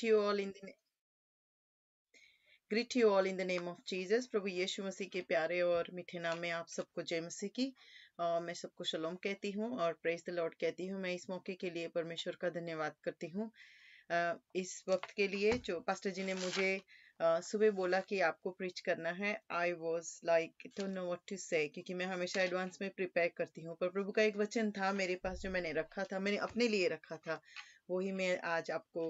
greet you all in the greet you all in the name of Jesus प्रभु यीशु मसीह के प्यारे और मीठे नाम में आप सबको जय मसीह की Uh, मैं सबको शलोम कहती हूँ और प्रेस द लॉर्ड कहती हूँ मैं इस मौके के लिए परमेश्वर का धन्यवाद करती हूँ uh, इस वक्त के लिए जो पास्टर जी ने मुझे uh, सुबह बोला कि आपको प्रीच करना है I was like don't know what to say क्योंकि मैं हमेशा एडवांस में प्रिपेयर करती हूँ पर प्रभु का एक वचन था मेरे पास जो मैंने रखा था मैंने अपने लिए रखा था वही मैं आज आपको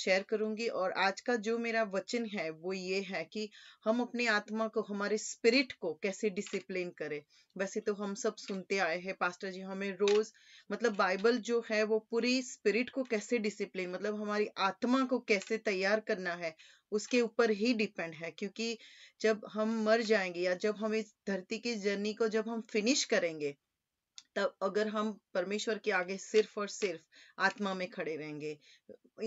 शेयर करूंगी और आज का जो मेरा वचन है वो ये है कि हम अपने आत्मा को हमारे स्पिरिट को कैसे डिसिप्लिन करें वैसे तो हम सब सुनते आए हैं पास्टर जी हमें रोज मतलब बाइबल जो है वो पूरी स्पिरिट को कैसे डिसिप्लिन मतलब हमारी आत्मा को कैसे तैयार करना है उसके ऊपर ही डिपेंड है क्योंकि जब हम मर जाएंगे या जब हम इस धरती की जर्नी को जब हम फिनिश करेंगे तब अगर हम परमेश्वर के आगे सिर्फ और सिर्फ आत्मा में खड़े रहेंगे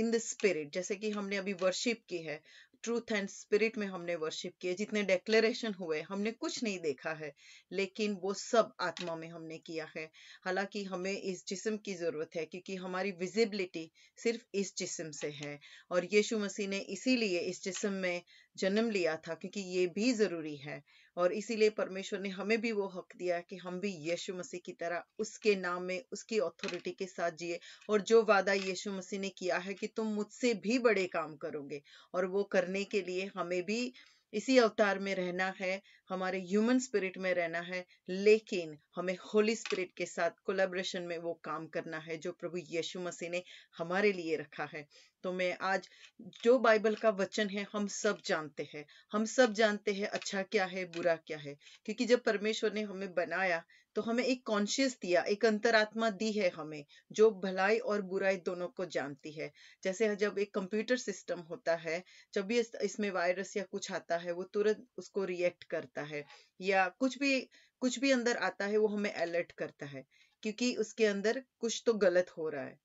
इन द स्पिरिट जैसे कि हमने अभी वर्शिप की है ट्रूथ एंड स्पिरिट में हमने वर्शिप किए जितने डेक्लेरेशन हुए हमने कुछ नहीं देखा है लेकिन वो सब आत्मा में हमने किया है हालांकि हमें इस जिस्म की ज़रूरत है क्योंकि हमारी विजिबिलिटी सिर्फ इस जिस्म से है और यीशु मसीह ने इसीलिए इस जिस्म में जन्म लिया था क्योंकि ये भी ज़रूरी है और इसीलिए परमेश्वर ने हमें भी वो हक दिया कि हम भी यीशु मसीह की तरह उसके नाम में उसकी अथॉरिटी के साथ जिए और जो वादा यीशु मसीह ने किया है कि तुम मुझसे भी बड़े काम करोगे और वो करने के लिए हमें भी इसी अवतार में रहना है हमारे ह्यूमन स्पिरिट में रहना है लेकिन हमें होली स्पिरिट के साथ कोलेब्रेशन में वो काम करना है जो प्रभु यीशु मसीह ने हमारे लिए रखा है तो मैं आज जो बाइबल का वचन है हम सब जानते हैं हम सब जानते हैं अच्छा क्या है बुरा क्या है क्योंकि जब परमेश्वर ने हमें बनाया तो हमें एक कॉन्शियस दिया एक अंतरात्मा दी है हमें जो भलाई और बुराई दोनों को जानती है जैसे जब एक कंप्यूटर सिस्टम होता है जब भी इसमें वायरस या कुछ आता है वो तुरंत उसको रिएक्ट करता है या कुछ भी कुछ भी अंदर आता है वो हमें अलर्ट करता है क्योंकि उसके अंदर कुछ तो गलत हो रहा है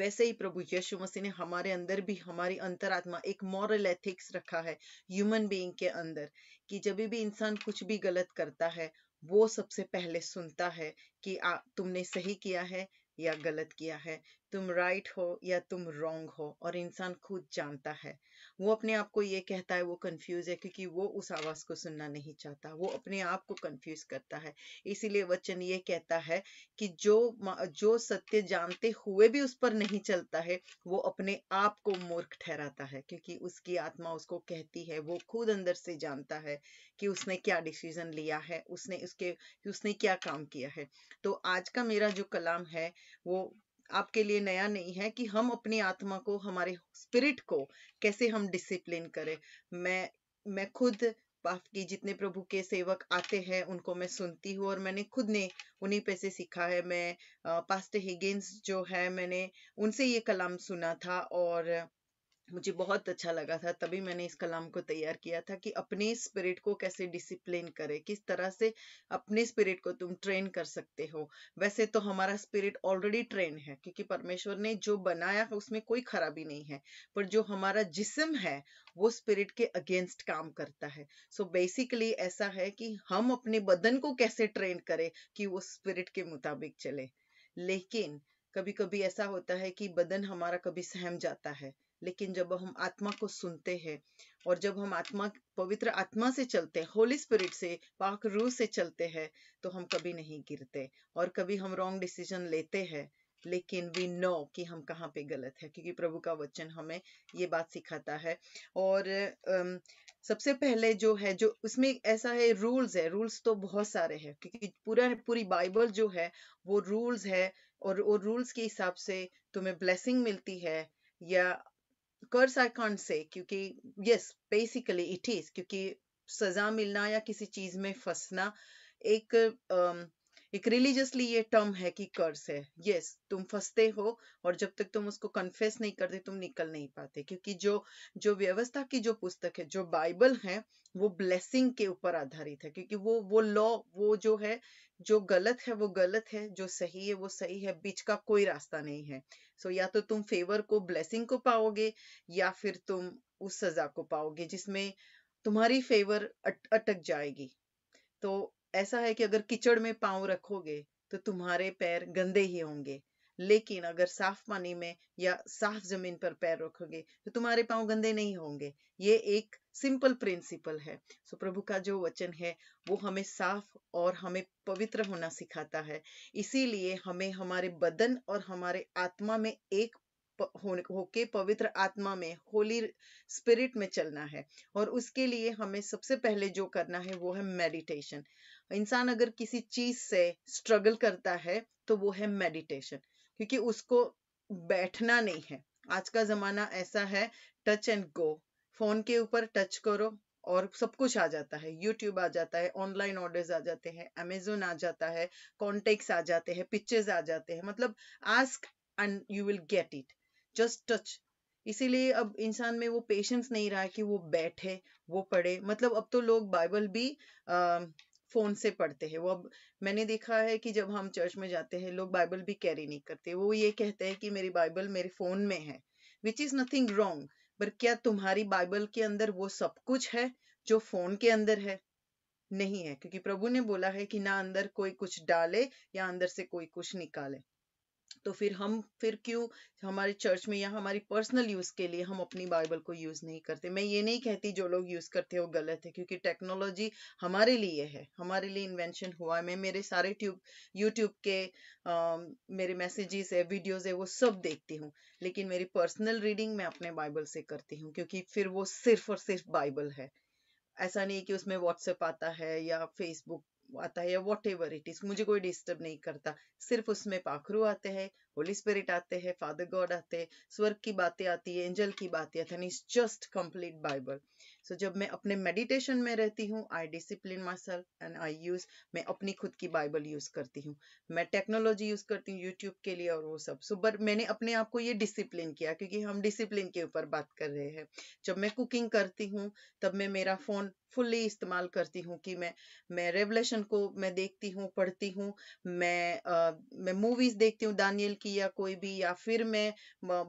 वैसे ही प्रभु यीशु मसीह ने हमारे अंदर भी हमारी अंतरात्मा एक मॉरल एथिक्स रखा है ह्यूमन बीइंग के अंदर कि जब भी इंसान कुछ भी गलत करता है वो सबसे पहले सुनता है कि आ, तुमने सही किया है या गलत किया है तुम राइट हो या तुम रॉन्ग हो और इंसान खुद जानता है वो अपने आप को ये कहता है वो कंफ्यूज है क्योंकि वो उस आवाज़ को सुनना नहीं चाहता वो अपने आप को कंफ्यूज करता है इसीलिए वचन ये कहता है कि जो जो सत्य जानते हुए भी उस पर नहीं चलता है वो अपने आप को मूर्ख ठहराता है क्योंकि उसकी आत्मा उसको कहती है वो खुद अंदर से जानता है कि उसने क्या डिसीजन लिया है उसने उसके उसने क्या काम किया है तो आज का मेरा जो कलाम है वो आपके लिए नया नहीं है कि हम अपनी आत्मा को हमारे स्पिरिट को कैसे हम डिसिप्लिन करें मैं मैं खुद बाप की जितने प्रभु के सेवक आते हैं उनको मैं सुनती हूँ और मैंने खुद ने उन्हीं पे से सीखा है मैं पास्ट हिगेंस जो है मैंने उनसे ये कलाम सुना था और मुझे बहुत अच्छा लगा था तभी मैंने इस कलाम को तैयार किया था कि अपने स्पिरिट को कैसे डिसिप्लिन करे किस तरह से अपने स्पिरिट को तुम ट्रेन कर सकते हो वैसे तो हमारा स्पिरिट ऑलरेडी ट्रेन है क्योंकि परमेश्वर ने जो बनाया उसमें कोई खराबी नहीं है पर जो हमारा जिसम है वो स्पिरिट के अगेंस्ट काम करता है सो so बेसिकली ऐसा है कि हम अपने बदन को कैसे ट्रेन करें कि वो स्पिरिट के मुताबिक चले लेकिन कभी कभी ऐसा होता है कि बदन हमारा कभी सहम जाता है लेकिन जब हम आत्मा को सुनते हैं और जब हम आत्मा पवित्र आत्मा से चलते हैं होली स्पिरिट से पाक रूह से चलते हैं तो हम कभी नहीं गिरते और कभी हम रॉन्ग डिसीजन लेते हैं लेकिन वी नो कि हम कहाँ पे गलत है क्योंकि प्रभु का वचन हमें ये बात सिखाता है और अम, सबसे पहले जो है जो उसमें ऐसा है रूल्स है रूल्स तो बहुत सारे हैं क्योंकि पूरा पूरी बाइबल जो है वो रूल्स है और वो रूल्स के हिसाब से तुम्हें ब्लेसिंग मिलती है या कर्स आई कॉन्ट से क्योंकि यस बेसिकली इट इज क्योंकि सजा मिलना या किसी चीज में फंसना एक एक रिलीजियसली ये टर्म है कि कर्स है यस yes, तुम फंसते हो और जब तक तुम उसको कन्फेस नहीं करते तुम निकल नहीं पाते क्योंकि जो जो व्यवस्था की जो पुस्तक है जो बाइबल है वो ब्लेसिंग के ऊपर आधारित है क्योंकि वो वो लॉ वो जो है जो गलत है वो गलत है जो सही है वो सही है बीच का कोई रास्ता नहीं है सो so, या तो तुम फेवर को ब्लेसिंग को पाओगे या फिर तुम उस सजा को पाओगे जिसमें तुम्हारी फेवर अट, अटक जाएगी तो ऐसा है कि अगर किचड़ में पाँव रखोगे तो तुम्हारे पैर गंदे ही होंगे लेकिन अगर साफ पानी में या साफ जमीन पर पैर रखोगे तो तुम्हारे पाँव गंदे नहीं होंगे ये एक सिंपल प्रिंसिपल है सो प्रभु का जो वचन है वो हमें साफ और हमें पवित्र होना सिखाता है इसीलिए हमें हमारे बदन और हमारे आत्मा में एक होके पवित्र आत्मा में होली स्पिरिट में चलना है और उसके लिए हमें सबसे पहले जो करना है वो है मेडिटेशन इंसान अगर किसी चीज से स्ट्रगल करता है तो वो है मेडिटेशन क्योंकि उसको बैठना नहीं है आज का जमाना ऐसा है टच एंड गो फोन के ऊपर टच करो और सब कुछ आ जाता है यूट्यूब आ जाता है ऑनलाइन ऑर्डर्स आ जाते हैं अमेजोन आ जाता है कॉन्टेक्ट आ जाते हैं पिक्चर्स आ जाते हैं मतलब ask and you will get it just touch इसीलिए अब इंसान में वो पेशेंस नहीं रहा कि वो बैठे वो पढ़े मतलब अब तो लोग बाइबल भी फोन से पढ़ते हैं वो अब मैंने देखा है कि जब हम चर्च में जाते हैं लोग बाइबल भी कैरी नहीं करते वो ये कहते हैं कि मेरी बाइबल मेरे फोन में है विच इज नथिंग रॉन्ग पर क्या तुम्हारी बाइबल के अंदर वो सब कुछ है जो फोन के अंदर है नहीं है क्योंकि प्रभु ने बोला है कि ना अंदर कोई कुछ डाले या अंदर से कोई कुछ निकाले तो फिर हम फिर क्यों हमारे चर्च में या हमारी पर्सनल यूज के लिए हम अपनी बाइबल को यूज नहीं करते मैं ये नहीं कहती जो लोग यूज करते हो गलत है क्योंकि टेक्नोलॉजी हमारे लिए है हमारे लिए इन्वेंशन हुआ है मैं मेरे सारे ट्यूब यूट्यूब के आ, मेरे मैसेजेस है वीडियोज है वो सब देखती हूँ लेकिन मेरी पर्सनल रीडिंग मैं अपने बाइबल से करती हूँ क्योंकि फिर वो सिर्फ और सिर्फ बाइबल है ऐसा नहीं कि उसमें व्हाट्सएप आता है या फेसबुक आता है या वॉट एवर इट इज मुझे कोई डिस्टर्ब नहीं करता सिर्फ उसमें पाखरू आते हैं होली स्पिरिट आते हैं फादर गॉड आते हैं स्वर्ग की बातें आती है एंजल की बातें आती है जस्ट कंप्लीट बाइबल सो जब मैं अपने मेडिटेशन में रहती हूँ I discipline myself and I use मैं अपनी खुद की बाइबल यूज करती हूँ मैं टेक्नोलॉजी यूज करती हूँ यूट्यूब के लिए और वो सब सो so, बट मैंने अपने आप को ये डिसिप्लिन किया क्योंकि हम डिसिप्लिन के ऊपर बात कर रहे हैं जब मैं कुकिंग करती हूँ तब मैं मेरा फोन फुल्ली इस्तेमाल करती हूँ कि मैं मैं रेवलेशन को मैं देखती हूँ पढ़ती हूँ मैं आ, मैं मूवीज देखती हूँ दानियल की या कोई भी या फिर मैं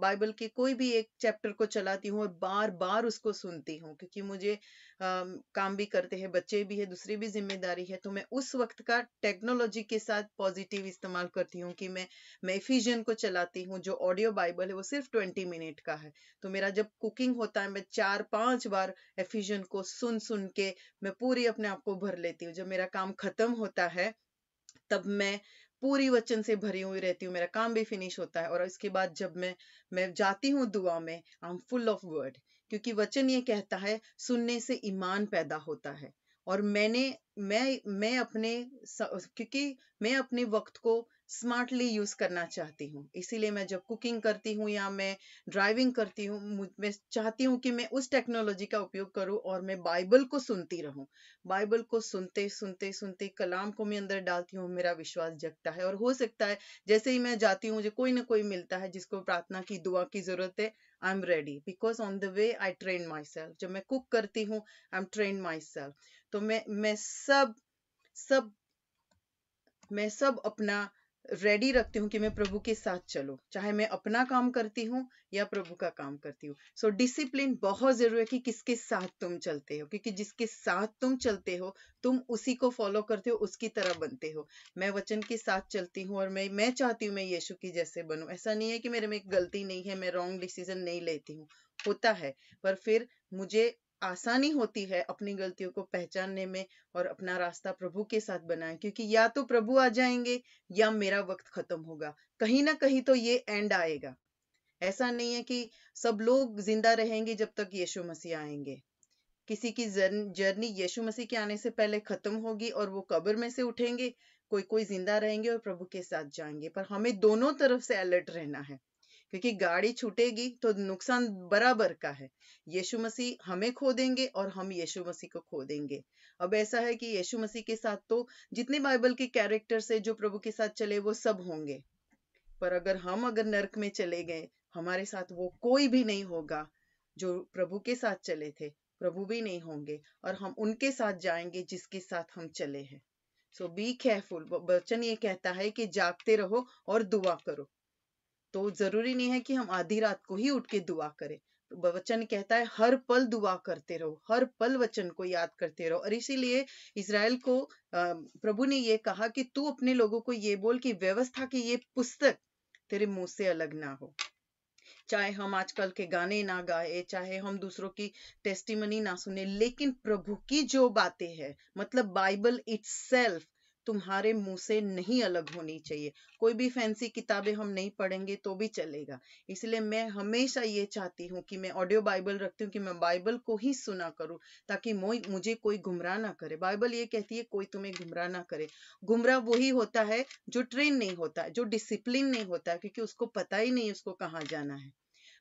बाइबल के कोई भी एक चैप्टर को चलाती हूँ और बार बार उसको सुनती हूँ क्योंकि मुझे काम भी करते हैं बच्चे भी है दूसरी भी जिम्मेदारी है तो मैं उस वक्त का टेक्नोलॉजी के साथ पॉजिटिव इस्तेमाल करती हूँ कि मैं मेफिजन को चलाती हूँ जो ऑडियो बाइबल है वो सिर्फ ट्वेंटी मिनट का है तो मेरा जब कुकिंग होता है मैं चार पांच बार एफिजन को सुन सुन के मैं पूरी अपने आप को भर लेती हूँ जब मेरा काम खत्म होता है तब मैं पूरी वचन से भरी हुई रहती हूँ मेरा काम भी फिनिश होता है और इसके बाद जब मैं मैं जाती हूँ दुआ में I am full of word क्योंकि वचन ये कहता है सुनने से ईमान पैदा होता है और मैंने मैं मैं अपने क्योंकि मैं अपने वक्त को स्मार्टली यूज करना चाहती हूँ इसीलिए मैं जब कुकिंग करती हूँ या मैं ड्राइविंग करती हूँ मैं चाहती हूँ कि मैं उस टेक्नोलॉजी का उपयोग करूँ और मैं बाइबल को सुनती रहूँ बाइबल को सुनते सुनते सुनते कलाम को मैं अंदर डालती हूँ मेरा विश्वास जगता है और हो सकता है जैसे ही मैं जाती हूँ मुझे कोई ना कोई मिलता है जिसको प्रार्थना की दुआ की जरूरत है I am ready because on the way I train myself जब मैं कुक करती हूँ I am train myself तो मैं मैं सब सब मैं सब अपना रेडी रखती हूँ कि मैं प्रभु के साथ चलो चाहे मैं अपना काम करती हूँ या प्रभु का काम करती हूँ सो डिसिप्लिन बहुत जरूरी है कि किसके साथ तुम चलते हो क्योंकि जिसके साथ तुम चलते हो तुम उसी को फॉलो करते हो उसकी तरह बनते हो मैं वचन के साथ चलती हूँ और मैं मैं चाहती हूँ मैं यीशु की जैसे बनू ऐसा नहीं है कि मेरे में गलती नहीं है मैं रॉन्ग डिसीजन नहीं लेती हूँ होता है पर फिर मुझे आसानी होती है अपनी गलतियों को पहचानने में और अपना रास्ता प्रभु के साथ बनाएं क्योंकि या तो प्रभु आ जाएंगे या मेरा वक्त खत्म होगा कहीं ना कहीं तो ये एंड आएगा ऐसा नहीं है कि सब लोग जिंदा रहेंगे जब तक यीशु मसीह आएंगे किसी की जर्नी यीशु मसीह के आने से पहले खत्म होगी और वो कब्र में से उठेंगे कोई कोई जिंदा रहेंगे और प्रभु के साथ जाएंगे पर हमें दोनों तरफ से अलर्ट रहना है क्योंकि गाड़ी छूटेगी तो नुकसान बराबर का है यीशु मसीह हमें खो देंगे और हम यीशु मसीह को खो देंगे अब ऐसा है कि यीशु मसीह के साथ तो जितने बाइबल के कैरेक्टर्स है जो प्रभु के साथ चले वो सब होंगे पर अगर हम अगर नरक में चले गए हमारे साथ वो कोई भी नहीं होगा जो प्रभु के साथ चले थे प्रभु भी नहीं होंगे और हम उनके साथ जाएंगे जिसके साथ हम चले हैं सो बी केयरफुल वचन ये कहता है कि जागते रहो और दुआ करो तो जरूरी नहीं है कि हम आधी रात को ही उठ के दुआ करें तो वचन कहता है हर पल दुआ करते रहो हर पल वचन को याद करते रहो और इसीलिए इसराइल को प्रभु ने ये कहा कि तू अपने लोगों को ये बोल कि व्यवस्था की ये पुस्तक तेरे मुंह से अलग ना हो चाहे हम आजकल के गाने ना गाए चाहे हम दूसरों की टेस्टिमनी ना सुने लेकिन प्रभु की जो बातें हैं मतलब बाइबल इट्स तुम्हारे मुंह से नहीं अलग होनी चाहिए कोई भी फैंसी किताबें हम नहीं पढ़ेंगे तो भी चलेगा इसलिए मैं हमेशा ये चाहती हूँ कि मैं ऑडियो बाइबल रखती हूँ कि मैं बाइबल को ही सुना करूँ ताकि मुझे कोई गुमराह ना करे बाइबल ये कहती है कोई तुम्हें गुमराह ना करे गुमराह वही होता है जो ट्रेन नहीं होता जो डिसिप्लिन नहीं होता क्योंकि उसको पता ही नहीं उसको कहाँ जाना है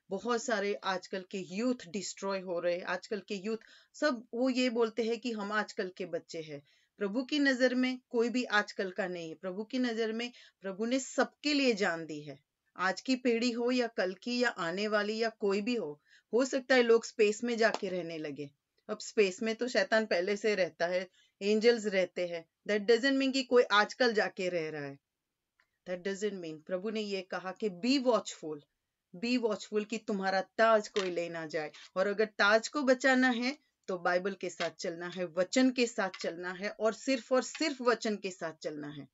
बहुत सारे आजकल के यूथ डिस्ट्रॉय हो रहे आजकल के यूथ सब वो ये बोलते हैं कि हम आजकल के बच्चे हैं प्रभु की नजर में कोई भी आजकल का नहीं है प्रभु की नजर में प्रभु ने सबके लिए जान दी है आज की पीढ़ी हो या कल की या आने वाली या कोई भी हो हो सकता है लोग स्पेस में जाके रहने लगे अब स्पेस में तो शैतान पहले से रहता है एंजल्स रहते हैं दैट डजेंट मीन कि कोई आजकल जाके रह रहा है दैट डजेंट मीन प्रभु ने ये कहा कि बी वॉचफुल बी वॉचफुल कि तुम्हारा ताज कोई ले ना जाए और अगर ताज को बचाना है तो बाइबल के साथ चलना है वचन के साथ चलना है और सिर्फ और सिर्फ वचन के साथ चलना है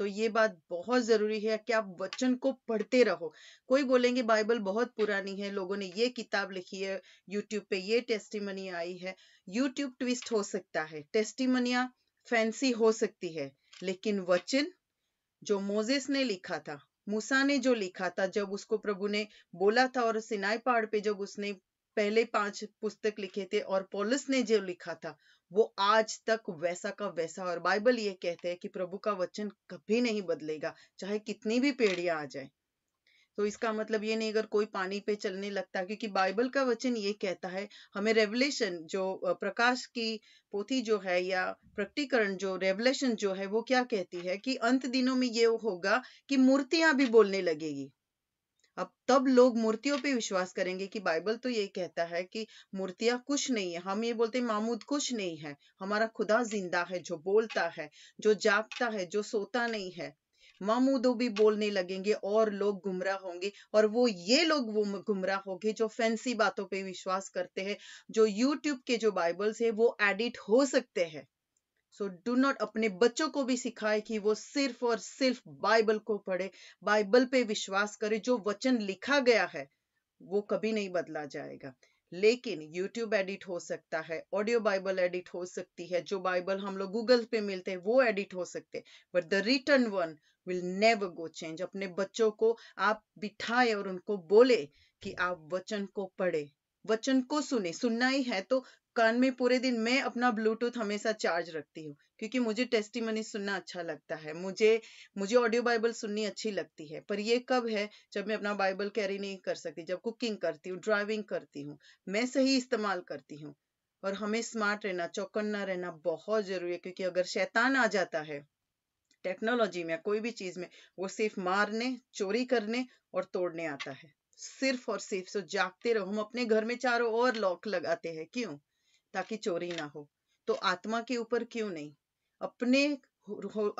तो ये बात बहुत जरूरी है कि आप वचन को पढ़ते रहो कोई बोलेंगे बाइबल बहुत पुरानी है लोगों ने ये किताब लिखी है यूट्यूब पे ये टेस्टिमनी आई है यूट्यूब ट्विस्ट हो सकता है टेस्टिमनिया फैंसी हो सकती है लेकिन वचन जो मोजेस ने लिखा था मूसा ने जो लिखा था जब उसको प्रभु ने बोला था और सिनाई पहाड़ पे जब उसने पहले पांच पुस्तक लिखे थे और पोलिस ने जो लिखा था वो आज तक वैसा का वैसा और बाइबल ये कहते हैं कि प्रभु का वचन कभी नहीं बदलेगा चाहे कितनी भी पेड़ियां आ जाए तो इसका मतलब ये नहीं अगर कोई पानी पे चलने लगता क्योंकि बाइबल का वचन ये कहता है हमें रेवलेशन जो प्रकाश की पोथी जो है या प्रकटीकरण जो रेवलेशन जो है वो क्या कहती है कि अंत दिनों में ये होगा कि मूर्तियां भी बोलने लगेगी अब तब लोग मूर्तियों पे विश्वास करेंगे कि बाइबल तो ये कहता है कि मूर्तियां कुछ नहीं है हम ये बोलते मामूद कुछ नहीं है हमारा खुदा जिंदा है जो बोलता है जो जागता है जो सोता नहीं है मामूदो भी बोलने लगेंगे और लोग गुमराह होंगे और वो ये लोग वो गुमराह होंगे जो फैंसी बातों पे विश्वास करते हैं जो यूट्यूब के जो बाइबल्स है वो एडिट हो सकते हैं सो डू नॉट अपने बच्चों को भी सिखाए कि वो सिर्फ और सिर्फ बाइबल को पढ़े बाइबल पे विश्वास करे जो वचन लिखा गया है वो कभी नहीं बदला जाएगा लेकिन यूट्यूब एडिट हो सकता है ऑडियो बाइबल एडिट हो सकती है जो बाइबल हम लोग गूगल पे मिलते हैं वो एडिट हो सकते हैं but the return one will never go change अपने बच्चों को आप बिठाए और उनको बोले कि आप वचन को पढ़े वचन को सुने सुनना ही है तो कान में पूरे दिन मैं अपना ब्लूटूथ हमेशा चार्ज रखती हूँ क्योंकि मुझे टेस्टिमनी सुनना अच्छा लगता है मुझे मुझे ऑडियो बाइबल सुननी अच्छी लगती है पर ये कब है जब मैं अपना बाइबल कैरी नहीं कर सकती जब कुकिंग करती हूँ ड्राइविंग करती हूँ मैं सही इस्तेमाल करती हूँ और हमें स्मार्ट रहना चौकन्ना रहना बहुत जरूरी है क्योंकि अगर शैतान आ जाता है टेक्नोलॉजी में कोई भी चीज में वो सिर्फ मारने चोरी करने और तोड़ने आता है सिर्फ और सिर्फ सो जागते रहो हम अपने घर में चारों ओर लॉक लगाते हैं क्यों ताकि चोरी ना हो तो आत्मा के ऊपर क्यों नहीं अपने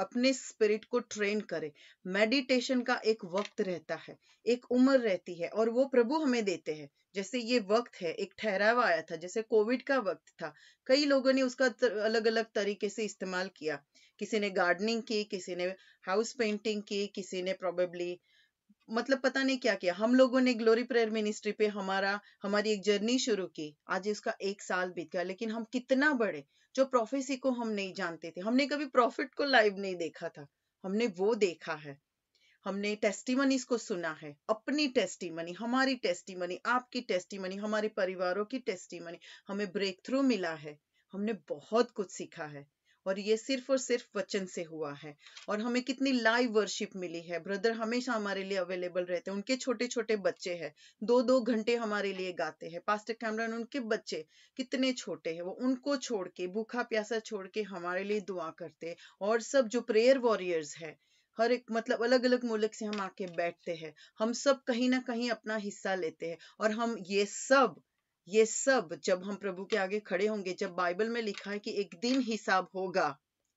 अपने स्पिरिट को ट्रेन करें मेडिटेशन का एक वक्त रहता है एक उम्र रहती है और वो प्रभु हमें देते हैं जैसे ये वक्त है एक ठहरावा आया था जैसे कोविड का वक्त था कई लोगों ने उसका अलग अलग तरीके से इस्तेमाल किया किसी ने गार्डनिंग की किसी ने हाउस पेंटिंग की किसी ने प्रोबेबली मतलब पता नहीं क्या किया हम लोगों ने ग्लोरी प्रेयर मिनिस्ट्री पे हमारा हमारी एक जर्नी शुरू की आज इसका एक साल बीत गया लेकिन हम कितना बड़े जो प्रोफेसी को हम नहीं जानते थे हमने कभी प्रॉफिट को लाइव नहीं देखा था हमने वो देखा है हमने टेस्टिमनीज को सुना है अपनी टेस्टिमनी हमारी टेस्टिमनी आपकी टेस्टिमनी हमारे परिवारों की टेस्टिमनी हमें ब्रेक थ्रू मिला है हमने बहुत कुछ सीखा है और ये सिर्फ और सिर्फ वचन से हुआ है और हमें कितनी लाइव वर्शिप मिली है ब्रदर हमेशा हमारे लिए अवेलेबल रहते हैं उनके छोटे छोटे बच्चे हैं दो दो घंटे हमारे लिए गाते हैं पास्टर कैमरन उनके बच्चे कितने छोटे हैं वो उनको छोड़ के भूखा प्यासा छोड़ के हमारे लिए दुआ करते और सब जो प्रेयर वॉरियर्स है हर एक मतलब अलग अलग मुल्क से हम आके बैठते हैं हम सब कहीं ना कहीं अपना हिस्सा लेते हैं और हम ये सब ये सब जब हम प्रभु के आगे खड़े होंगे जब बाइबल में लिखा है कि एक दिन हिसाब होगा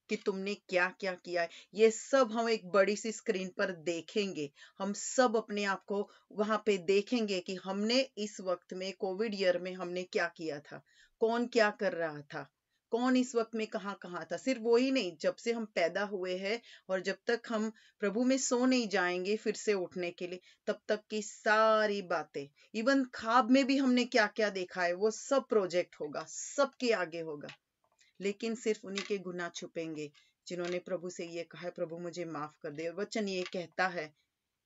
कि तुमने क्या क्या किया है ये सब हम एक बड़ी सी स्क्रीन पर देखेंगे हम सब अपने आप को वहां पे देखेंगे कि हमने इस वक्त में कोविड ईयर में हमने क्या किया था कौन क्या कर रहा था कौन इस वक्त में कहाँ कहाँ था सिर्फ वो ही नहीं जब से हम पैदा हुए हैं और जब तक हम प्रभु में सो नहीं जाएंगे फिर से उठने के लिए तब तक की सारी बातें इवन खाब में भी हमने क्या क्या देखा है वो सब प्रोजेक्ट होगा सबके आगे होगा लेकिन सिर्फ उन्हीं के गुना छुपेंगे जिन्होंने प्रभु से ये कहा है प्रभु मुझे माफ कर दे वचन ये कहता है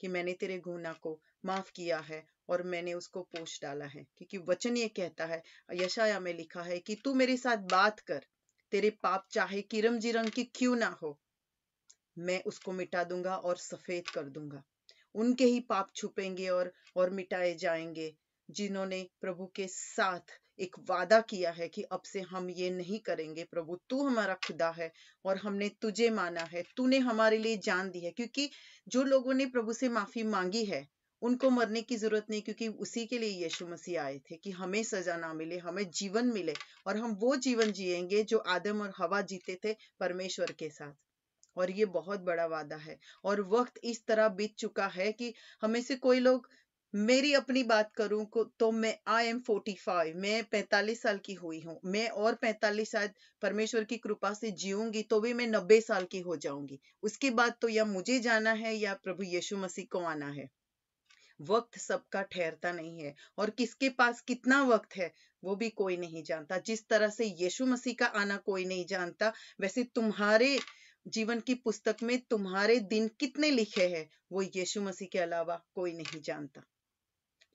कि मैंने तेरे गुना को माफ किया है और मैंने उसको पोष डाला है क्योंकि वचन ये कहता है यशाया में लिखा है कि तू मेरे साथ बात कर तेरे पाप चाहे किरम जी रंग की क्यों ना हो मैं उसको मिटा दूंगा और सफेद कर दूंगा उनके ही पाप छुपेंगे और और मिटाए जाएंगे जिन्होंने प्रभु के साथ एक वादा किया है कि अब से हम ये नहीं करेंगे प्रभु तू हमारा खुदा है और हमने तुझे माना है तूने हमारे लिए जान दी है क्योंकि जो लोगों ने प्रभु से माफी मांगी है उनको मरने की जरूरत नहीं क्योंकि उसी के लिए यीशु मसीह आए थे कि हमें सजा ना मिले हमें जीवन मिले और हम वो जीवन जिएंगे जो आदम और हवा जीते थे परमेश्वर के साथ और ये बहुत बड़ा वादा है और वक्त इस तरह बीत चुका है कि हमें से कोई लोग मेरी अपनी बात करूं को तो मैं आई एम फोर्टी फाइव मैं पैंतालीस साल की हुई हूं मैं और पैंतालीस साल परमेश्वर की कृपा से जीऊंगी तो भी मैं नब्बे साल की हो जाऊंगी उसके बाद तो या मुझे जाना है या प्रभु यीशु मसीह को आना है वक्त सबका ठहरता नहीं है और किसके पास कितना वक्त है वो भी कोई नहीं जानता जिस तरह से यीशु मसीह का आना कोई नहीं जानता वैसे तुम्हारे जीवन की पुस्तक में तुम्हारे दिन कितने लिखे हैं वो यीशु मसीह के अलावा कोई नहीं जानता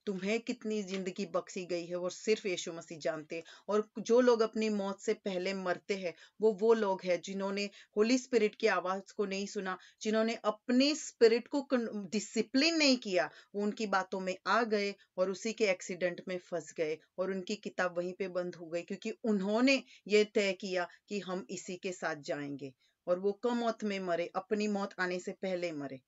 तुम्हें कितनी जिंदगी बख्शी गई है वो सिर्फ यीशु मसीह जानते हैं और जो लोग अपनी मौत से पहले मरते हैं वो वो लोग हैं जिन्होंने होली स्पिरिट की आवाज को नहीं सुना जिन्होंने अपने स्पिरिट को डिसिप्लिन नहीं किया वो उनकी बातों में आ गए और उसी के एक्सीडेंट में फंस गए और उनकी किताब वहीं पे बंद हो गई क्योंकि उन्होंने ये तय किया कि हम इसी के साथ जाएंगे और वो कम मौत में मरे अपनी मौत आने से पहले मरे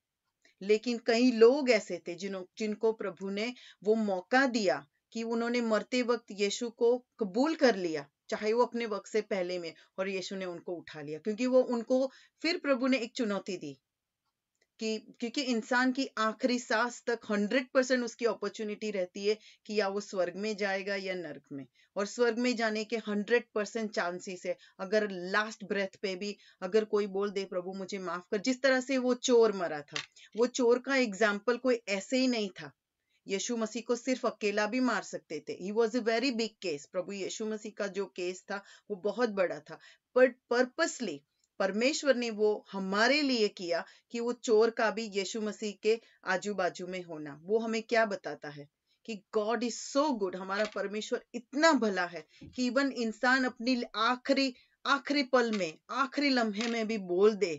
लेकिन कई लोग ऐसे थे जिन्हों जिनको प्रभु ने वो मौका दिया कि उन्होंने मरते वक्त यीशु को कबूल कर लिया चाहे वो अपने वक्त से पहले में और यीशु ने उनको उठा लिया क्योंकि वो उनको फिर प्रभु ने एक चुनौती दी कि क्योंकि इंसान की आखिरी सांस तक हंड्रेड परसेंट उसकी अपॉर्चुनिटी रहती है कि या वो स्वर्ग में जाएगा या नर्क में और स्वर्ग में जाने के हंड्रेड परसेंट चांसेस है अगर लास्ट ब्रेथ पे भी अगर कोई बोल दे प्रभु मुझे माफ कर जिस तरह से वो चोर मरा था वो चोर का एग्जाम्पल कोई ऐसे ही नहीं था यीशु मसीह को सिर्फ अकेला भी मार सकते थे he was a very big case प्रभु यीशु मसीह का जो केस था वो बहुत बड़ा था बट पर्पसली परमेश्वर ने वो हमारे लिए किया कि वो चोर का भी यीशु मसीह के आजू बाजू में होना वो हमें क्या बताता है कि गॉड इज सो गुड हमारा परमेश्वर इतना भला है कि इवन इंसान अपनी आखिरी आखिरी पल में आखिरी लम्हे में भी बोल दे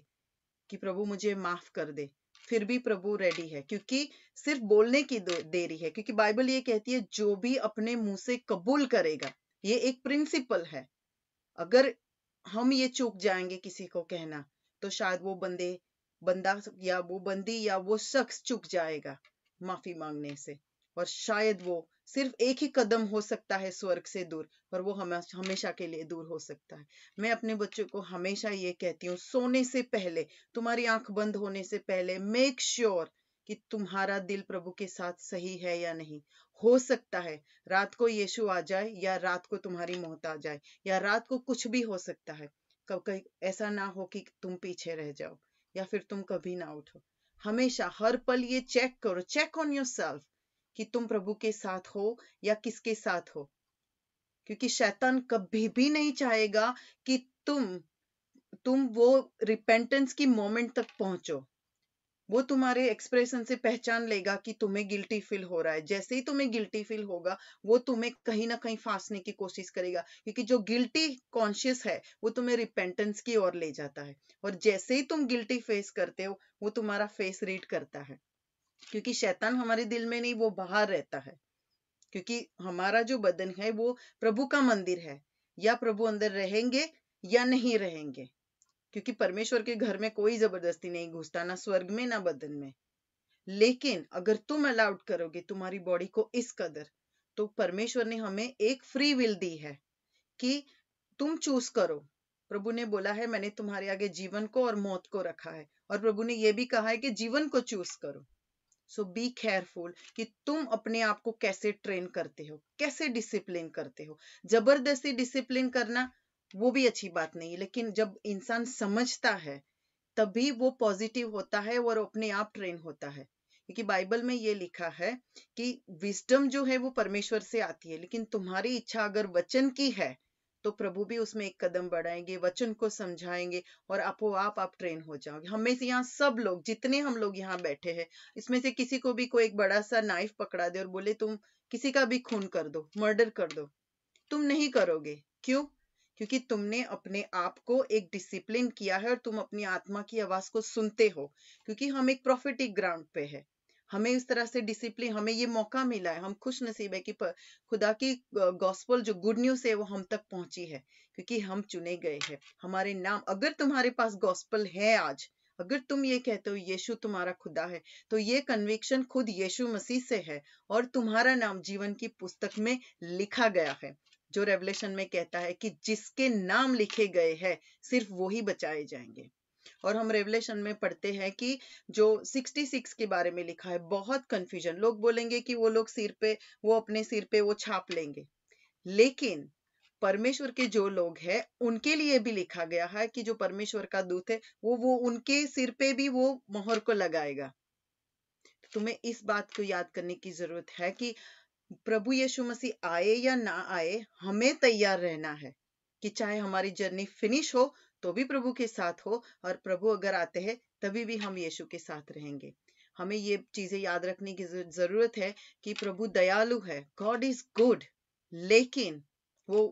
कि प्रभु मुझे माफ कर दे फिर भी प्रभु रेडी है क्योंकि सिर्फ बोलने की देरी है क्योंकि बाइबल ये कहती है जो भी अपने मुंह से कबूल करेगा ये एक प्रिंसिपल है अगर हम ये चूक जाएंगे किसी को कहना तो शायद वो बंदे बंदा या वो बंदी या वो शख्स चुक जाएगा माफी मांगने से और शायद वो सिर्फ एक ही कदम हो सकता है स्वर्ग से दूर पर वो हमेशा के लिए दूर हो सकता है मैं अपने बच्चों को हमेशा ये कहती हूँ सोने से पहले तुम्हारी आंख बंद होने से पहले मेक श्योर sure कि तुम्हारा दिल प्रभु के साथ सही है या नहीं हो सकता है रात को यीशु आ जाए या रात को तुम्हारी मौत आ जाए या रात को कुछ भी हो सकता है कभी ऐसा ना हो कि तुम पीछे रह जाओ या फिर तुम कभी ना उठो हमेशा हर पल ये चेक करो चेक ऑन योर सेल्फ कि तुम प्रभु के साथ हो या किसके साथ हो क्योंकि शैतान कभी भी नहीं चाहेगा कि तुम तुम वो रिपेंटेंस की मोमेंट तक पहुंचो वो तुम्हारे एक्सप्रेशन से पहचान लेगा कि तुम्हें गिल्टी फील हो रहा है जैसे ही तुम्हें गिल्टी फील होगा वो तुम्हें कहीं ना कहीं फांसने की कोशिश करेगा क्योंकि जो गिल्टी कॉन्शियस है वो तुम्हें रिपेंटेंस की ओर ले जाता है और जैसे ही तुम गिल्टी फेस करते हो वो तुम्हारा फेस रीड करता है क्योंकि शैतान हमारे दिल में नहीं वो बाहर रहता है क्योंकि हमारा जो बदन है वो प्रभु का मंदिर है या प्रभु अंदर रहेंगे या नहीं रहेंगे क्योंकि परमेश्वर के घर में कोई जबरदस्ती नहीं घुसता ना स्वर्ग में ना बदन में लेकिन अगर तुम अलाउड करोगे तुम्हारी बॉडी को इस कदर तो परमेश्वर ने हमें एक फ्री विल दी है कि तुम चूज करो प्रभु ने बोला है मैंने तुम्हारे आगे जीवन को और मौत को रखा है और प्रभु ने यह भी कहा है कि जीवन को चूज करो सो बी केयरफुल कि तुम अपने आप को कैसे ट्रेन करते हो कैसे डिसिप्लिन करते हो जबरदस्ती डिसिप्लिन करना वो भी अच्छी बात नहीं है लेकिन जब इंसान समझता है तभी वो पॉजिटिव होता है और अपने आप ट्रेन होता है क्योंकि बाइबल में ये लिखा है कि विस्डम जो है वो परमेश्वर से आती है लेकिन तुम्हारी इच्छा अगर वचन की है तो प्रभु भी उसमें एक कदम बढ़ाएंगे वचन को समझाएंगे और आपो आप आप ट्रेन हो जाओगे हमें से यहाँ सब लोग जितने हम लोग यहाँ बैठे हैं इसमें से किसी को भी कोई एक बड़ा सा नाइफ पकड़ा दे और बोले तुम किसी का भी खून कर दो मर्डर कर दो तुम नहीं करोगे क्यों क्योंकि तुमने अपने आप को एक डिसिप्लिन किया है और तुम अपनी आत्मा की आवाज को सुनते हो क्योंकि हम एक प्रॉफिटिक ग्राउंड पे है हमें इस तरह से डिसिप्लिन हमें ये मौका मिला है हम खुश नसीब है कि खुदा की गॉस्पल जो गुड न्यूज है वो हम तक पहुंची है क्योंकि हम चुने गए हैं हमारे नाम अगर तुम्हारे पास गॉस्पल है आज अगर तुम ये कहते हो यीशु तुम्हारा खुदा है तो ये कन्विक्शन खुद यीशु मसीह से है और तुम्हारा नाम जीवन की पुस्तक में लिखा गया है जो रेवलेशन में कहता है कि जिसके नाम लिखे गए हैं सिर्फ वो ही बचाए जाएंगे और हम रेवलेशन में पढ़ते हैं कि जो 66 के बारे में लिखा है बहुत कंफ्यूजन लोग बोलेंगे कि वो लोग सिर पे वो अपने सिर पे वो छाप लेंगे लेकिन परमेश्वर के जो लोग हैं उनके लिए भी लिखा गया है कि जो परमेश्वर का दूत है वो वो उनके सिर पे भी वो मोहर को लगाएगा तुम्हें इस बात को याद करने की जरूरत है कि प्रभु यीशु मसीह आए या ना आए हमें तैयार रहना है कि चाहे हमारी जर्नी फिनिश हो तो भी प्रभु के साथ हो और प्रभु अगर आते हैं तभी भी हम यीशु के साथ रहेंगे हमें ये चीजें याद रखने की जरूरत है कि प्रभु दयालु है गॉड इज गुड लेकिन वो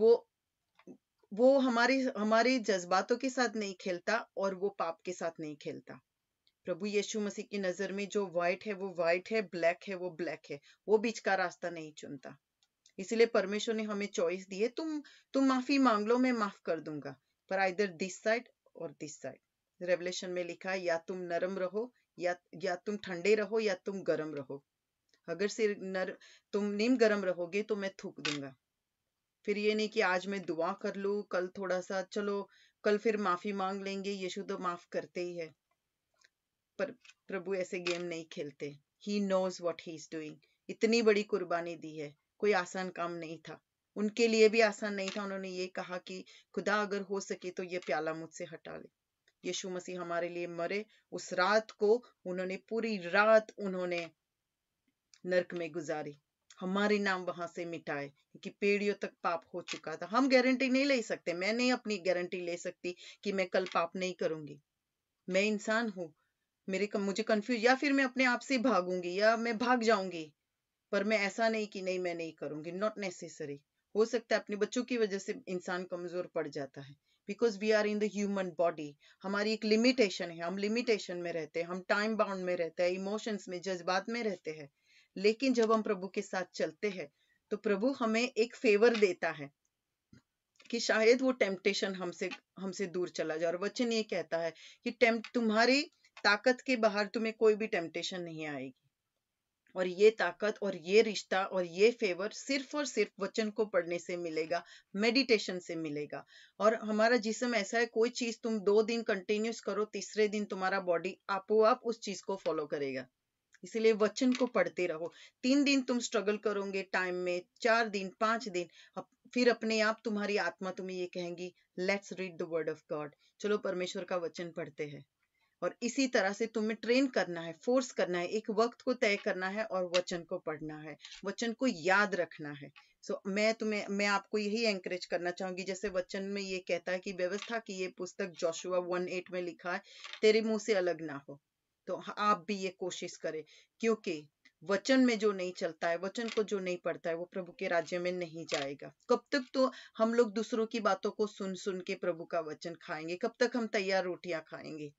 वो वो हमारे हमारे जज्बातों के साथ नहीं खेलता और वो पाप के साथ नहीं खेलता प्रभु यीशु मसीह की नजर में जो व्हाइट है वो व्हाइट है ब्लैक है वो ब्लैक है वो बीच का रास्ता नहीं चुनता इसलिए परमेश्वर ने हमें चॉइस दी है तुम तुम माफी मांग लो मैं माफ कर दूंगा पर आइदर दिस साइड और दिस साइड रेवलेशन में लिखा है या तुम नरम रहो या या तुम ठंडे रहो या तुम गर्म रहो अगर सिर्फ नर तुम निम गर्म रहोगे तो मैं थूक दूंगा फिर ये नहीं कि आज मैं दुआ कर लू कल थोड़ा सा चलो कल फिर माफी मांग लेंगे यीशु तो माफ करते ही है पर प्रभु ऐसे गेम नहीं खेलते he knows what he is doing इतनी बड़ी कुर्बानी दी है कोई आसान काम नहीं था उनके लिए भी आसान नहीं था उन्होंने ये कहा कि खुदा अगर हो सके तो ये प्याला मुझसे हटा ले यीशु मसीह हमारे लिए मरे उस रात को उन्होंने पूरी रात उन्होंने नरक में गुजारी हमारे नाम वहां से मिटाए कि पेड़ियों तक पाप हो चुका था हम गारंटी नहीं ले सकते मैं नहीं अपनी गारंटी ले सकती कि मैं कल पाप नहीं करूंगी मैं इंसान हूं मेरे मुझे कंफ्यूज या फिर मैं अपने आप से भागूंगी या मैं भाग जाऊंगी पर मैं ऐसा नहीं कि नहीं मैं नहीं करूंगी नॉट नेसेसरी हो सकता है अपने बच्चों की वजह से इंसान कमजोर पड़ जाता है because we are in the human body हमारी एक लिमिटेशन है हम लिमिटेशन में रहते हैं हम टाइम बाउंड में रहते हैं इमोशंस में जज्बात में रहते हैं लेकिन जब हम प्रभु के साथ चलते हैं तो प्रभु हमें एक फेवर देता है कि शायद वो टेम्पटेशन हमसे हमसे दूर चला जाए और वचन ये कहता है कि तुम्हारी ताकत के बाहर तुम्हें कोई भी टेम्पटेशन नहीं आएगी और ये ताकत और ये रिश्ता और ये फेवर सिर्फ और सिर्फ वचन को पढ़ने से मिलेगा मेडिटेशन से मिलेगा और हमारा जिसम ऐसा है कोई चीज तुम दो दिन कंटिन्यूस करो तीसरे दिन तुम्हारा बॉडी आपो आप उस चीज को फॉलो करेगा इसीलिए वचन को पढ़ते रहो तीन दिन तुम स्ट्रगल करोगे टाइम में चार दिन पांच दिन अप, फिर अपने आप तुम्हारी आत्मा तुम्हें ये कहेंगी let's read the word of God चलो परमेश्वर का वचन पढ़ते हैं और इसी तरह से तुम्हें ट्रेन करना है फोर्स करना है एक वक्त को तय करना है और वचन को पढ़ना है वचन को याद रखना है सो so, मैं तुम्हें मैं आपको यही एंकरेज करना चाहूंगी जैसे वचन में ये कहता है कि व्यवस्था की ये पुस्तक जोशुआ वन एट में लिखा है तेरे मुंह से अलग ना हो तो आप भी ये कोशिश करें क्योंकि वचन में जो नहीं चलता है वचन को जो नहीं पढ़ता है वो प्रभु के राज्य में नहीं जाएगा कब तक तो हम लोग दूसरों की बातों को सुन सुन के प्रभु का वचन खाएंगे कब तक हम तैयार रोटियां खाएंगे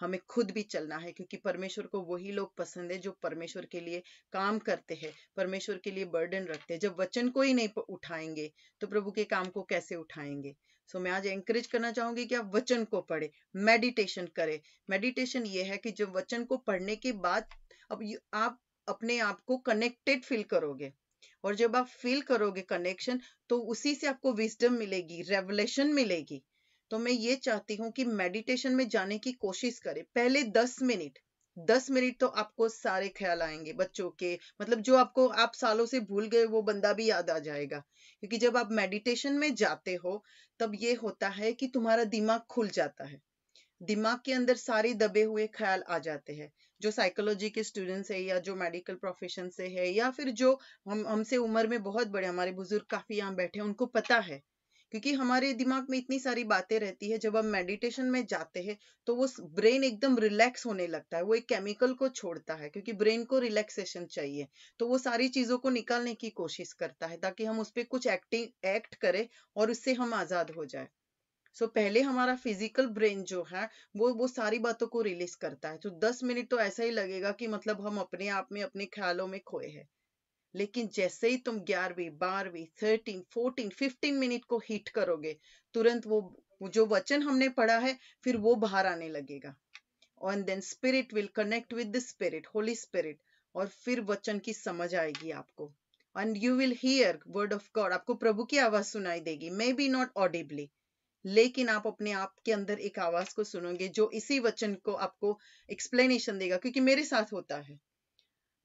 हमें खुद भी चलना है क्योंकि परमेश्वर को वही लोग पसंद है जो परमेश्वर के लिए काम करते हैं परमेश्वर के लिए बर्डन रखते हैं जब वचन को ही नहीं उठाएंगे तो प्रभु के काम को कैसे उठाएंगे सो so, मैं आज एंकरेज करना चाहूंगी कि आप वचन को पढ़े मेडिटेशन करें मेडिटेशन ये है कि जब वचन को पढ़ने के बाद अब आप अपने आप को कनेक्टेड फील करोगे और जब आप फील करोगे कनेक्शन तो उसी से आपको विजडम मिलेगी रेवलेशन मिलेगी तो मैं ये चाहती हूँ कि मेडिटेशन में जाने की कोशिश करें पहले दस मिनट दस मिनट तो आपको सारे ख्याल आएंगे बच्चों के मतलब जो आपको आप सालों से भूल गए वो बंदा भी याद आ जाएगा क्योंकि जब आप मेडिटेशन में जाते हो तब ये होता है कि तुम्हारा दिमाग खुल जाता है दिमाग के अंदर सारे दबे हुए ख्याल आ जाते हैं जो साइकोलॉजी के स्टूडेंट्स है या जो मेडिकल प्रोफेशन से है या फिर जो हम हमसे उम्र में बहुत बड़े हमारे बुजुर्ग काफी यहाँ बैठे हैं उनको पता है क्योंकि हमारे दिमाग में इतनी सारी बातें रहती है जब हम मेडिटेशन में जाते हैं तो वो ब्रेन एकदम रिलैक्स होने लगता है वो एक केमिकल को छोड़ता है क्योंकि ब्रेन को रिलैक्सेशन चाहिए तो वो सारी चीजों को निकालने की कोशिश करता है ताकि हम उस पर कुछ एक्टिंग एक्ट करें और उससे हम आजाद हो जाए सो so, पहले हमारा फिजिकल ब्रेन जो है वो वो सारी बातों को रिलीज करता है तो दस मिनट तो ऐसा ही लगेगा कि मतलब हम अपने आप में अपने ख्यालों में खोए हैं लेकिन जैसे ही तुम ग्यारहवीं बारहवीं थर्टीन फोर्टीन फिफ्टीन मिनट को हिट करोगे तुरंत वो जो वचन हमने पढ़ा है फिर वो बाहर आने लगेगा and then spirit will connect with the spirit holy spirit और फिर वचन की समझ आएगी आपको and you will hear word of God आपको प्रभु की आवाज सुनाई देगी मे बी नॉट ऑडिबली लेकिन आप अपने आप के अंदर एक आवाज को सुनोगे जो इसी वचन को आपको एक्सप्लेनेशन देगा क्योंकि मेरे साथ होता है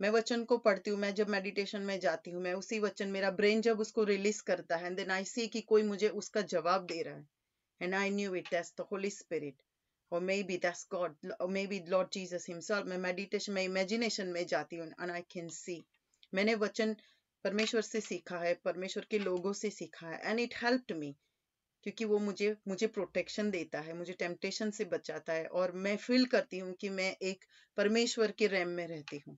मैं वचन को पढ़ती हूँ मैं जब मेडिटेशन में जाती हूँ मैं उसी वचन मेरा ब्रेन जब उसको रिलीज करता है देन आई सी कि कोई मुझे उसका जवाब दे रहा है and I knew it that's the Holi spirit और maybe that's God maybe Lord Jesus himself मैं मेडिटेशन में इमेजिनेशन में जाती हूँ एंड आई कैन सी मैंने वचन परमेश्वर से सीखा है परमेश्वर के लोगों से सीखा है एंड इट हेल्प्ड मी क्योंकि वो मुझे मुझे प्रोटेक्शन देता है मुझे टेम्पटेशन से बचाता है और मैं फील करती हूँ कि मैं एक परमेश्वर के रैम में रहती हूँ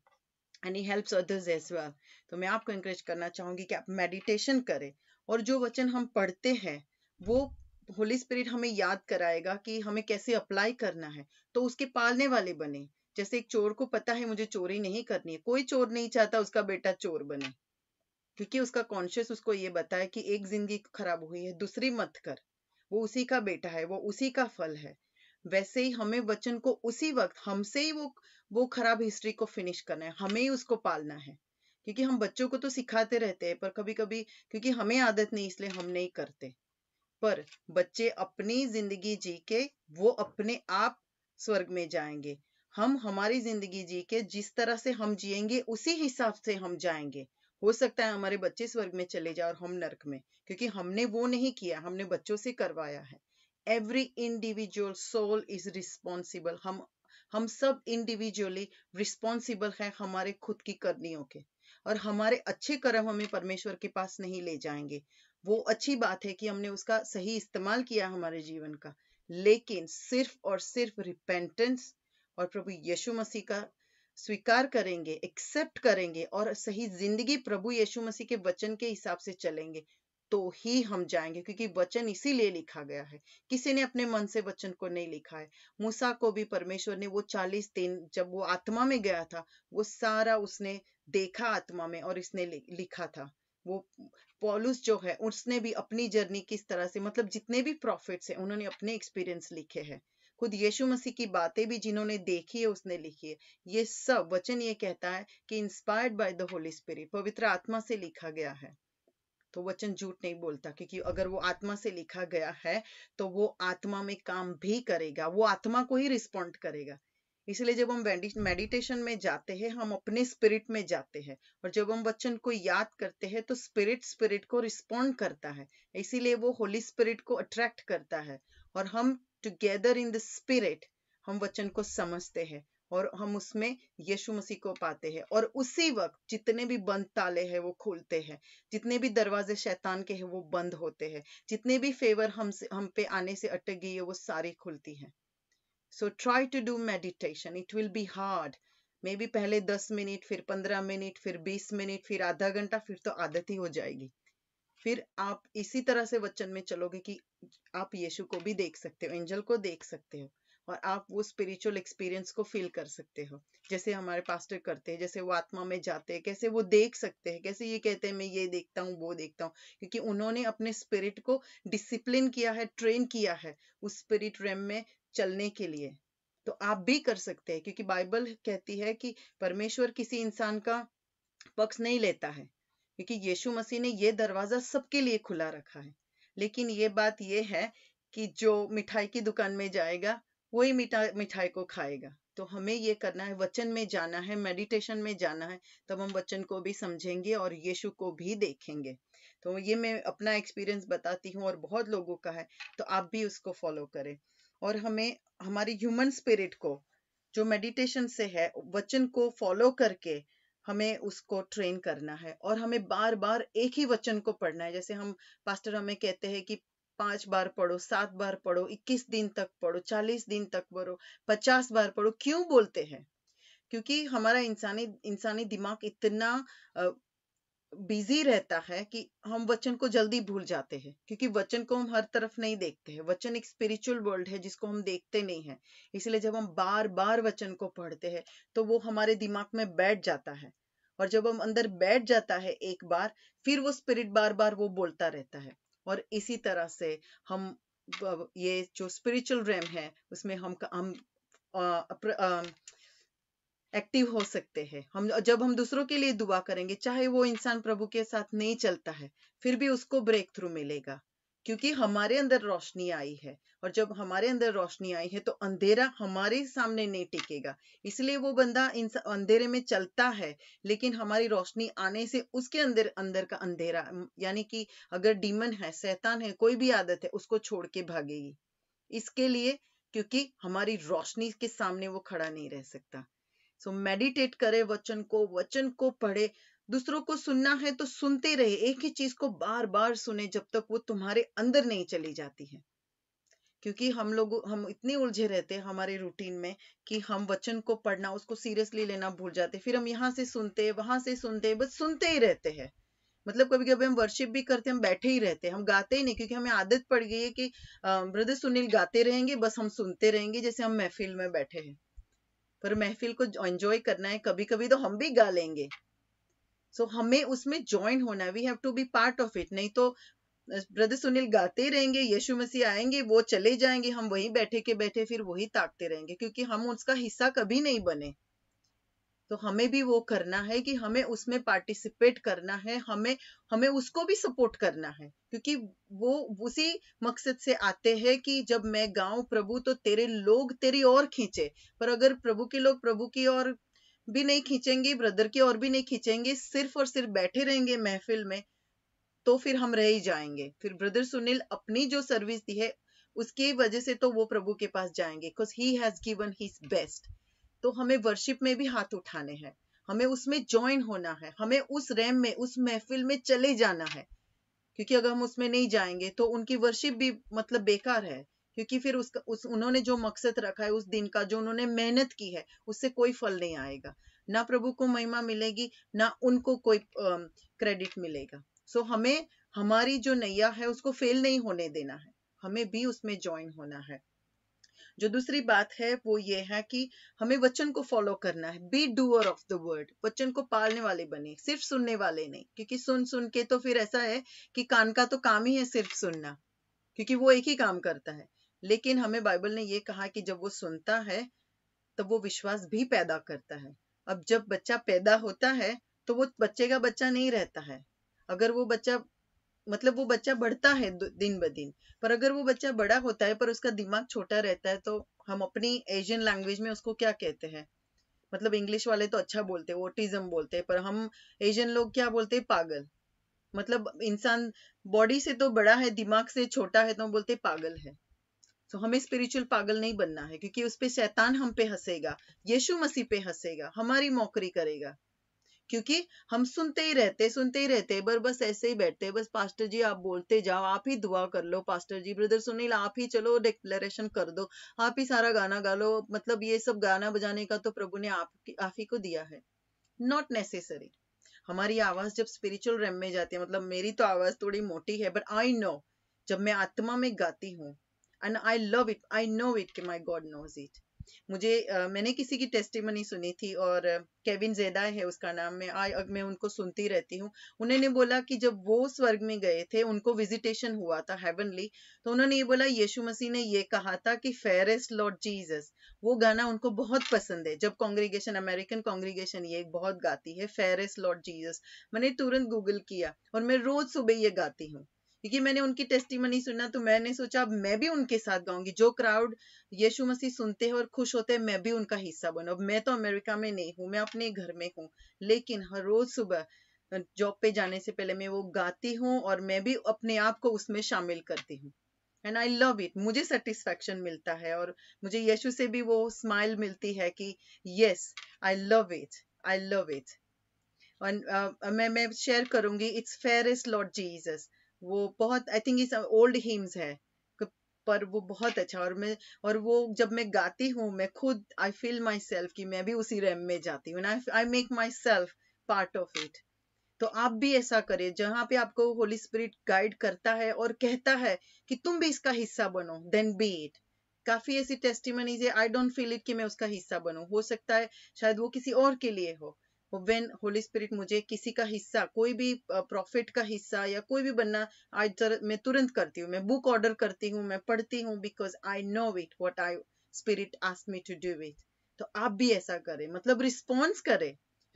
and he helps others as well तो मैं आपको इंकरेज करना चाहूंगी कि आप मेडिटेशन करें और जो वचन हम पढ़ते हैं वो होली स्पिरिट हमें याद कराएगा कि हमें कैसे अप्लाई करना है तो उसके पालने वाले बने जैसे एक चोर को पता है मुझे चोरी नहीं करनी है कोई चोर नहीं चाहता उसका बेटा चोर बने क्योंकि उसका कॉन्शियस उसको ये बताए कि एक जिंदगी खराब हुई है दूसरी मत कर वो उसी का बेटा है वो उसी का फल है वैसे ही हमें बच्चन को उसी वक्त हमसे ही वो वो खराब हिस्ट्री को फिनिश करना है हमें ही उसको पालना है क्योंकि हम बच्चों को तो सिखाते रहते हैं पर कभी कभी क्योंकि हमें आदत नहीं इसलिए हम नहीं करते पर बच्चे अपनी जिंदगी जी के वो अपने आप स्वर्ग में जाएंगे हम हमारी जिंदगी जी के जिस तरह से हम जिएंगे उसी हिसाब से हम जाएंगे हो सकता है हमारे बच्चे स्वर्ग में चले जाए और हम नरक में क्योंकि हमने वो नहीं किया हमने बच्चों से करवाया है every individual soul is responsible हम हम सब इंडिविजुअली रिस्पॉन्सिबल है हमारे खुद की करनियों के और हमारे अच्छे कर्म हमें परमेश्वर के पास नहीं ले जाएंगे वो अच्छी बात है कि हमने उसका सही इस्तेमाल किया हमारे जीवन का लेकिन सिर्फ और सिर्फ रिपेंटेंस और प्रभु यीशु मसीह का स्वीकार करेंगे एक्सेप्ट करेंगे और सही जिंदगी प्रभु यीशु मसीह के वचन के हिसाब से चलेंगे तो ही हम जाएंगे क्योंकि वचन इसीलिए लिखा गया है किसी ने अपने मन से वचन को नहीं लिखा है मूसा को भी परमेश्वर ने वो चालीस दिन जब वो आत्मा में गया था वो सारा उसने देखा आत्मा में और इसने लिखा था वो पॉलुस जो है उसने भी अपनी जर्नी किस तरह से मतलब जितने भी प्रॉफिट्स हैं उन्होंने अपने एक्सपीरियंस लिखे हैं खुद यीशु मसीह की बातें भी जिन्होंने देखी है उसने लिखी है ये सब वचन ये कहता है कि inspired by the Holi spirit पवित्र आत्मा से लिखा गया है तो वचन झूठ नहीं बोलता क्योंकि अगर वो आत्मा से लिखा गया है तो वो आत्मा में काम भी करेगा वो आत्मा को ही रिस्पॉन्ड करेगा इसलिए जब हम मेडिटेशन में जाते हैं हम अपने स्पिरिट में जाते हैं और जब हम वचन को याद करते हैं तो स्पिरिट स्पिरिट को रिस्पॉन्ड करता है इसीलिए वो होली स्पिरिट को अट्रैक्ट करता है और हम टुगेदर इन द स्पिरिट हम वचन को समझते हैं और हम उसमें यीशु मसीह को पाते हैं और उसी वक्त जितने भी बंद ताले हैं वो खुलते हैं जितने भी दरवाजे शैतान के हैं वो बंद होते हैं जितने भी फेवर हम हम पे आने से अटक गई है वो सारी खुलती हैं so try to do meditation it will be hard maybe पहले दस मिनट फिर पंद्रह मिनट फिर बीस मिनट फिर आधा घंटा फिर तो आदत ही हो जाएगी फिर आप इसी तरह से वचन में चलोगे कि आप यीशु को भी देख सकते हो एंजल को देख सकते हो और आप वो स्पिरिचुअल एक्सपीरियंस को फील कर सकते हो जैसे हमारे पास्टर करते हैं जैसे वो आत्मा में जाते हैं कैसे वो देख सकते हैं कैसे ये कहते हैं मैं ये देखता हूँ वो देखता हूँ क्योंकि उन्होंने अपने स्पिरिट को डिसिप्लिन किया है ट्रेन किया है उस स्पिरिट रेम में चलने के लिए तो आप भी कर सकते हैं क्योंकि बाइबल कहती है कि परमेश्वर किसी इंसान का पक्ष नहीं लेता है क्योंकि यीशु मसीह ने ये दरवाजा सबके लिए खुला रखा है लेकिन ये बात ये है कि जो मिठाई की दुकान में जाएगा वही मिठाई मिठाई को खाएगा तो हमें ये करना है वचन में जाना है मेडिटेशन में जाना है तब हम वचन को भी समझेंगे और यीशु को भी देखेंगे तो ये मैं अपना एक्सपीरियंस बताती हूँ और बहुत लोगों का है तो आप भी उसको फॉलो करें और हमें हमारी ह्यूमन स्पिरिट को जो मेडिटेशन से है वचन को फॉलो करके हमें उसको ट्रेन करना है और हमें बार बार एक ही वचन को पढ़ना है जैसे हम पास्टर हमें कहते हैं कि पांच बार पढ़ो सात बार पढ़ो इक्कीस दिन तक पढ़ो चालीस दिन तक पढ़ो पचास बार पढ़ो क्यों बोलते हैं क्योंकि हमारा इंसानी इंसानी दिमाग इतना बिजी रहता है कि हम वचन को जल्दी भूल जाते हैं क्योंकि वचन को हम हर तरफ नहीं देखते हैं वचन एक स्पिरिचुअल वर्ल्ड है जिसको हम देखते नहीं है इसलिए जब हम बार बार वचन को पढ़ते हैं तो वो हमारे दिमाग में बैठ जाता है और जब हम अंदर बैठ जाता है एक बार फिर वो स्पिरिट बार बार वो बोलता रहता है और इसी तरह से हम ये जो स्पिरिचुअल रेम है उसमें हम हम एक्टिव हो सकते हैं हम जब हम दूसरों के लिए दुआ करेंगे चाहे वो इंसान प्रभु के साथ नहीं चलता है फिर भी उसको ब्रेक थ्रू मिलेगा क्योंकि हमारे अंदर रोशनी आई है और जब हमारे अंदर रोशनी आई है तो अंधेरा हमारे सामने नहीं टिकेगा इसलिए वो बंदा इन अंधेरे में चलता है लेकिन हमारी रोशनी आने से उसके अंदर अंदर का अंधेरा यानी कि अगर डीमन है शैतान है कोई भी आदत है उसको छोड़ के भागेगी इसके लिए क्योंकि हमारी रोशनी के सामने वो खड़ा नहीं रह सकता सो मेडिटेट करे वचन को वचन को पढ़े दूसरों को सुनना है तो सुनते रहे एक ही चीज को बार बार सुने जब तक वो तुम्हारे अंदर नहीं चली जाती है क्योंकि हम लोग हम इतने उलझे रहते हैं हमारे रूटीन में कि हम वचन को पढ़ना उसको सीरियसली लेना भूल जाते फिर हम यहाँ से सुनते वहां से सुनते बस सुनते ही रहते हैं मतलब कभी कभी हम वर्शिप भी करते हम बैठे ही रहते हैं हम गाते ही नहीं क्योंकि हमें आदत पड़ गई है कि ब्रदर सुनील गाते रहेंगे बस हम सुनते रहेंगे जैसे हम महफिल में बैठे हैं पर महफिल को एंजॉय करना है कभी कभी तो हम भी गा लेंगे सो so, हमें उसमें ज्वाइन होना we have to be part of it नहीं तो ब्रदर सुनील गाते रहेंगे यीशु मसीह आएंगे वो चले जाएंगे हम वहीं बैठे के बैठे फिर वही ताकते रहेंगे क्योंकि हम उसका हिस्सा कभी नहीं बने तो हमें भी वो करना है कि हमें उसमें पार्टिसिपेट करना है हमें हमें उसको भी सपोर्ट करना है क्योंकि वो उसी मकसद से आते हैं कि जब मैं गाऊं प्रभु तो तेरे लोग तेरी ओर खींचे पर अगर प्रभु के लोग प्रभु की ओर भी नहीं खींचेंगे ब्रदर की और भी नहीं खींचेंगे सिर्फ और सिर्फ बैठे रहेंगे महफिल में तो फिर हम रह ही जाएंगे फिर ब्रदर सुनील अपनी जो सर्विस दी है उसकी वजह से तो वो प्रभु के पास जाएंगे because he has given his best तो हमें वर्शिप में भी हाथ उठाने हैं हमें उसमें ज्वाइन होना है हमें उस रैम में उस महफिल में चले जाना है क्योंकि अगर हम उसमें नहीं जाएंगे तो उनकी वर्शिप भी मतलब बेकार है क्योंकि फिर उसका उस उन्होंने जो मकसद रखा है उस दिन का जो उन्होंने मेहनत की है उससे कोई फल नहीं आएगा ना प्रभु को महिमा मिलेगी ना उनको कोई क्रेडिट मिलेगा सो so, हमें हमारी जो नैया है उसको फेल नहीं होने देना है हमें भी उसमें ज्वाइन होना है जो दूसरी बात है वो ये है कि हमें वचन को फॉलो करना है be doer of the word वचन को पालने वाले बने सिर्फ सुनने वाले नहीं क्योंकि सुन सुन के तो फिर ऐसा है कि कान का तो काम ही है सिर्फ सुनना क्योंकि वो एक ही काम करता है लेकिन हमें बाइबल ने ये कहा कि जब वो सुनता है तो वो विश्वास भी पैदा करता है अब जब बच्चा पैदा होता है तो वो बच्चे का बच्चा नहीं रहता है अगर वो बच्चा मतलब वो बच्चा बढ़ता है दिन ब दिन पर अगर वो बच्चा बड़ा होता है पर उसका दिमाग छोटा रहता है तो हम अपनी एशियन लैंग्वेज में उसको क्या कहते हैं मतलब इंग्लिश वाले तो अच्छा बोलते हैं ओटिज्म बोलते हैं पर हम एशियन लोग क्या बोलते हैं पागल मतलब इंसान बॉडी से तो बड़ा है दिमाग से छोटा है तो बोलते पागल है तो हमें स्पिरिचुअल पागल नहीं बनना है क्योंकि उस पर शैतान हम पे हंसेगा यीशु मसीह पे हंसेगा हमारी नौकरी करेगा क्योंकि हम सुनते ही रहते सुनते ही रहते बर बस ऐसे ही बैठते बस पास्टर जी आप बोलते जाओ आप ही दुआ कर लो पास्टर जी ब्रदर सुनील आप ही चलो डिक्लेरेशन कर दो आप ही सारा गाना गा लो मतलब ये सब गाना बजाने का तो प्रभु ने आप, आप ही को दिया है नॉट नेसेसरी हमारी आवाज जब स्पिरिचुअल रेम में जाती है मतलब मेरी तो आवाज थोड़ी मोटी है बट आई नो जब मैं आत्मा में गाती हूँ and I love it I know it कि माई गॉड नोज इट मुझे uh, मैंने किसी की टेस्टिमनी सुनी थी और केविन uh, जेडा है उसका नाम मैं आज मैं उनको सुनती रहती हूँ उन्होंने बोला कि जब वो स्वर्ग में गए थे उनको विजिटेशन हुआ था हेवनली तो उन्होंने ये बोला यीशु मसीह ने ये कहा था कि फेरेस्ट लॉर्ड जीसस वो गाना उनको बहुत पसंद है जब कांग्रीगेशन अमेरिकन कांग्रीगेशन ये बहुत गाती है फेरेस्ट लॉर्ड जीजस मैंने तुरंत गूगल किया और मैं रोज सुबह ये गाती हूँ क्योंकि मैंने उनकी टेस्टी मनी सुना तो मैंने सोचा अब मैं भी उनके साथ गाऊंगी जो क्राउड यीशु मसीह सुनते हैं और खुश होते हैं मैं भी उनका हिस्सा बनू अब मैं तो अमेरिका में नहीं हूँ मैं अपने घर में हूँ लेकिन हर रोज सुबह जॉब पे जाने से पहले मैं वो गाती हूँ और मैं भी अपने आप को उसमें शामिल करती हूँ एंड आई लव इट मुझे सेटिस्फेक्शन मिलता है और मुझे यशु से भी वो स्माइल मिलती है कि yes I love it I love it और मैं मैं शेयर करूंगी it's fair is Lord Jesus वो बहुत I think is old hymns है पर वो बहुत अच्छा और मैं और वो जब मैं गाती हूँ मैं खुद आई फील माई सेल्फ कि मैं भी उसी रैम में जाती हूँ I make myself part of it तो आप भी ऐसा करें जहां पे आपको होली स्पिरिट गाइड करता है और कहता है कि तुम भी इसका हिस्सा बनो देन बी इट काफी ऐसी टेस्टिमनीज है आई डोंट फील इट कि मैं उसका हिस्सा बनू हो सकता है शायद वो किसी और के लिए हो वेन होली स्पिरिट मुझे किसी का हिस्सा कोई भी प्रॉफिट का हिस्सा या कोई भी बनना आज मैं तुरंत करती हूँ मैं बुक ऑर्डर करती हूँ मैं पढ़ती हूँ because I know it what I spirit ask me to do it तो आप भी ऐसा करें मतलब रिस्पॉन्स करें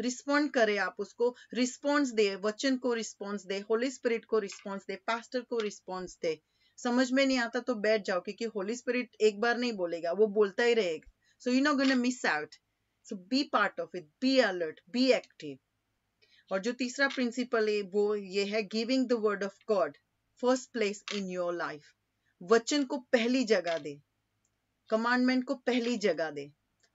रिस्पॉन्ड करें आप उसको रिस्पॉन्स दे वचन को रिस्पॉन्स दे होली स्पिरिट को रिस्पॉन्स दे पास्टर को रिस्पॉन्स दे समझ में नहीं आता तो बैठ जाओ क्योंकि होली स्पिरिट एक बार नहीं बोलेगा वो बोलता ही रहेगा so you know guess miss out so be part of it be alert be active और जो तीसरा प्रिंसिपल है वो ये है giving the word of God first place in your life वचन को पहली जगह दे कमांडमेंट को पहली जगह दे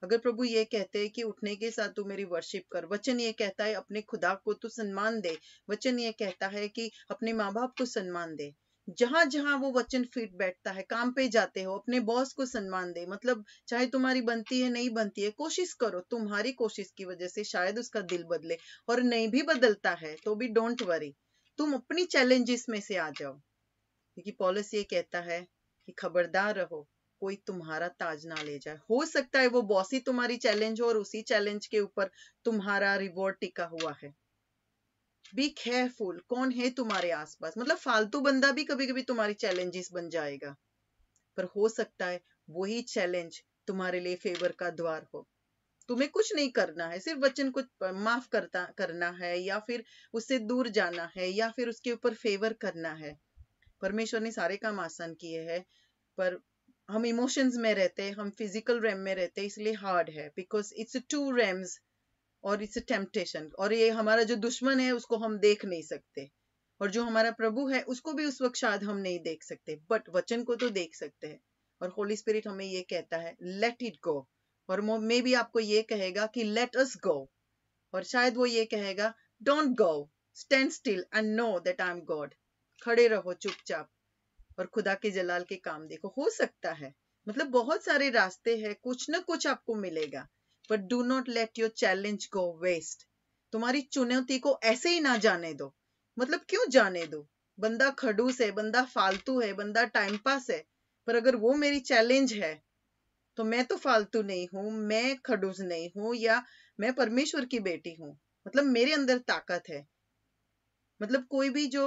अगर प्रभु ये कहते हैं कि उठने के साथ तू मेरी वर्शिप कर वचन ये कहता है अपने खुदा को तू सम्मान दे वचन ये कहता है कि अपने माँ बाप को सम्मान दे जहां जहां वो वचन फिट बैठता है काम पे जाते हो अपने बॉस को सम्मान दे मतलब चाहे तुम्हारी बनती है नहीं बनती है कोशिश करो तुम्हारी कोशिश की वजह से शायद उसका दिल बदले और नहीं भी बदलता है तो भी डोंट वरी तुम अपनी चैलेंजेस में से आ जाओ क्योंकि पॉलिस ये कहता है कि खबरदार रहो कोई तुम्हारा ताज ना ले जाए हो सकता है वो बॉस ही तुम्हारी चैलेंज हो और उसी चैलेंज के ऊपर तुम्हारा रिवॉर्ड टिका हुआ है बी केयरफुल कौन है तुम्हारे आसपास मतलब फालतू बंदा भी कभी कभी तुम्हारी चैलेंजेस बन जाएगा पर हो सकता है वही चैलेंज तुम्हारे लिए फेवर का द्वार हो तुम्हें कुछ नहीं करना है सिर्फ वचन को माफ करता करना है या फिर उससे दूर जाना है या फिर उसके ऊपर फेवर करना है परमेश्वर ने सारे काम आसान किए हैं पर हम इमोशंस में रहते हैं हम फिजिकल रैम में रहते हैं इसलिए हार्ड है बिकॉज इट्स टू रैम्स और इट्स टेम्पटेशन और ये हमारा जो दुश्मन है उसको हम देख नहीं सकते और जो हमारा प्रभु है उसको भी उस वक्त शायद हम नहीं देख सकते बट वचन को तो देख सकते हैं और होली स्पिरिट हमें ये कहता है लेट इट गो और मे भी आपको ये कहेगा कि लेट अस गो और शायद वो ये कहेगा don't go stand still and know that I am God खड़े रहो चुपचाप और खुदा के जलाल के काम देखो हो सकता है मतलब बहुत सारे रास्ते हैं कुछ ना कुछ आपको मिलेगा but do not let your challenge go waste तुम्हारी चुनौती को ऐसे ही ना जाने दो मतलब क्यों जाने दो बंदा खड़ूस है बंदा फालतू है बंदा टाइम पास है पर अगर वो मेरी चैलेंज है तो मैं तो फालतू नहीं हूँ मैं खड़ूस नहीं हूँ या मैं परमेश्वर की बेटी हूँ मतलब मेरे अंदर ताकत है मतलब कोई भी जो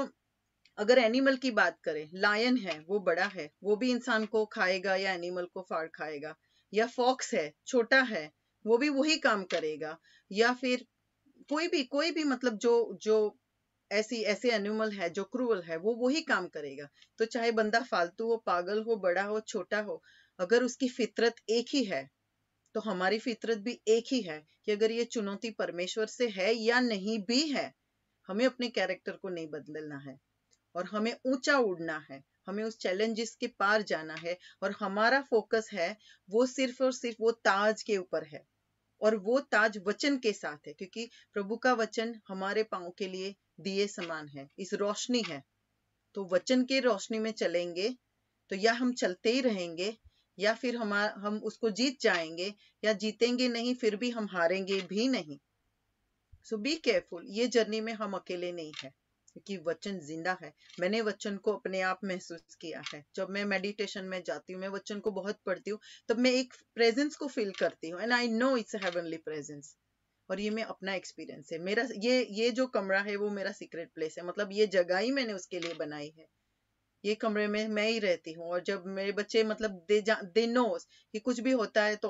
अगर एनिमल की बात करें लायन है वो बड़ा है वो भी इंसान को खाएगा या एनिमल को फाड़ खाएगा या फॉक्स है छोटा है वो भी वही काम करेगा या फिर कोई भी कोई भी मतलब जो जो ऐसी ऐसे एनिमल है जो क्रूअल है वो वही काम करेगा तो चाहे बंदा फालतू हो पागल हो बड़ा हो छोटा हो अगर उसकी फितरत एक ही है तो हमारी फितरत भी एक ही है कि अगर ये चुनौती परमेश्वर से है या नहीं भी है हमें अपने कैरेक्टर को नहीं बदलना है और हमें ऊंचा उड़ना है हमें उस चैलेंजेस के पार जाना है और हमारा फोकस है वो सिर्फ और सिर्फ वो ताज के ऊपर है और वो ताज वचन के साथ है क्योंकि प्रभु का वचन हमारे पाओ के लिए दिए समान है इस रोशनी है तो वचन के रोशनी में चलेंगे तो या हम चलते ही रहेंगे या फिर हम हम उसको जीत जाएंगे या जीतेंगे नहीं फिर भी हम हारेंगे भी नहीं सो बी केयरफुल ये जर्नी में हम अकेले नहीं है कि वचन जिंदा है मैंने वचन को अपने आप महसूस किया है जब मैं मेडिटेशन में जाती हूँ मैं वचन को बहुत पढ़ती हूँ तब मैं एक प्रेजेंस को फील करती हूँ and I know it's heavenly presence और ये मैं अपना एक्सपीरियंस है मेरा ये ये जो कमरा है वो मेरा सीक्रेट प्लेस है मतलब ये जगह ही मैंने उसके लिए बनाई है ये कमरे में मैं ही रहती हूँ और जब मेरे बच्चे मतलब दे जा दे नोस कि कुछ भी होता है तो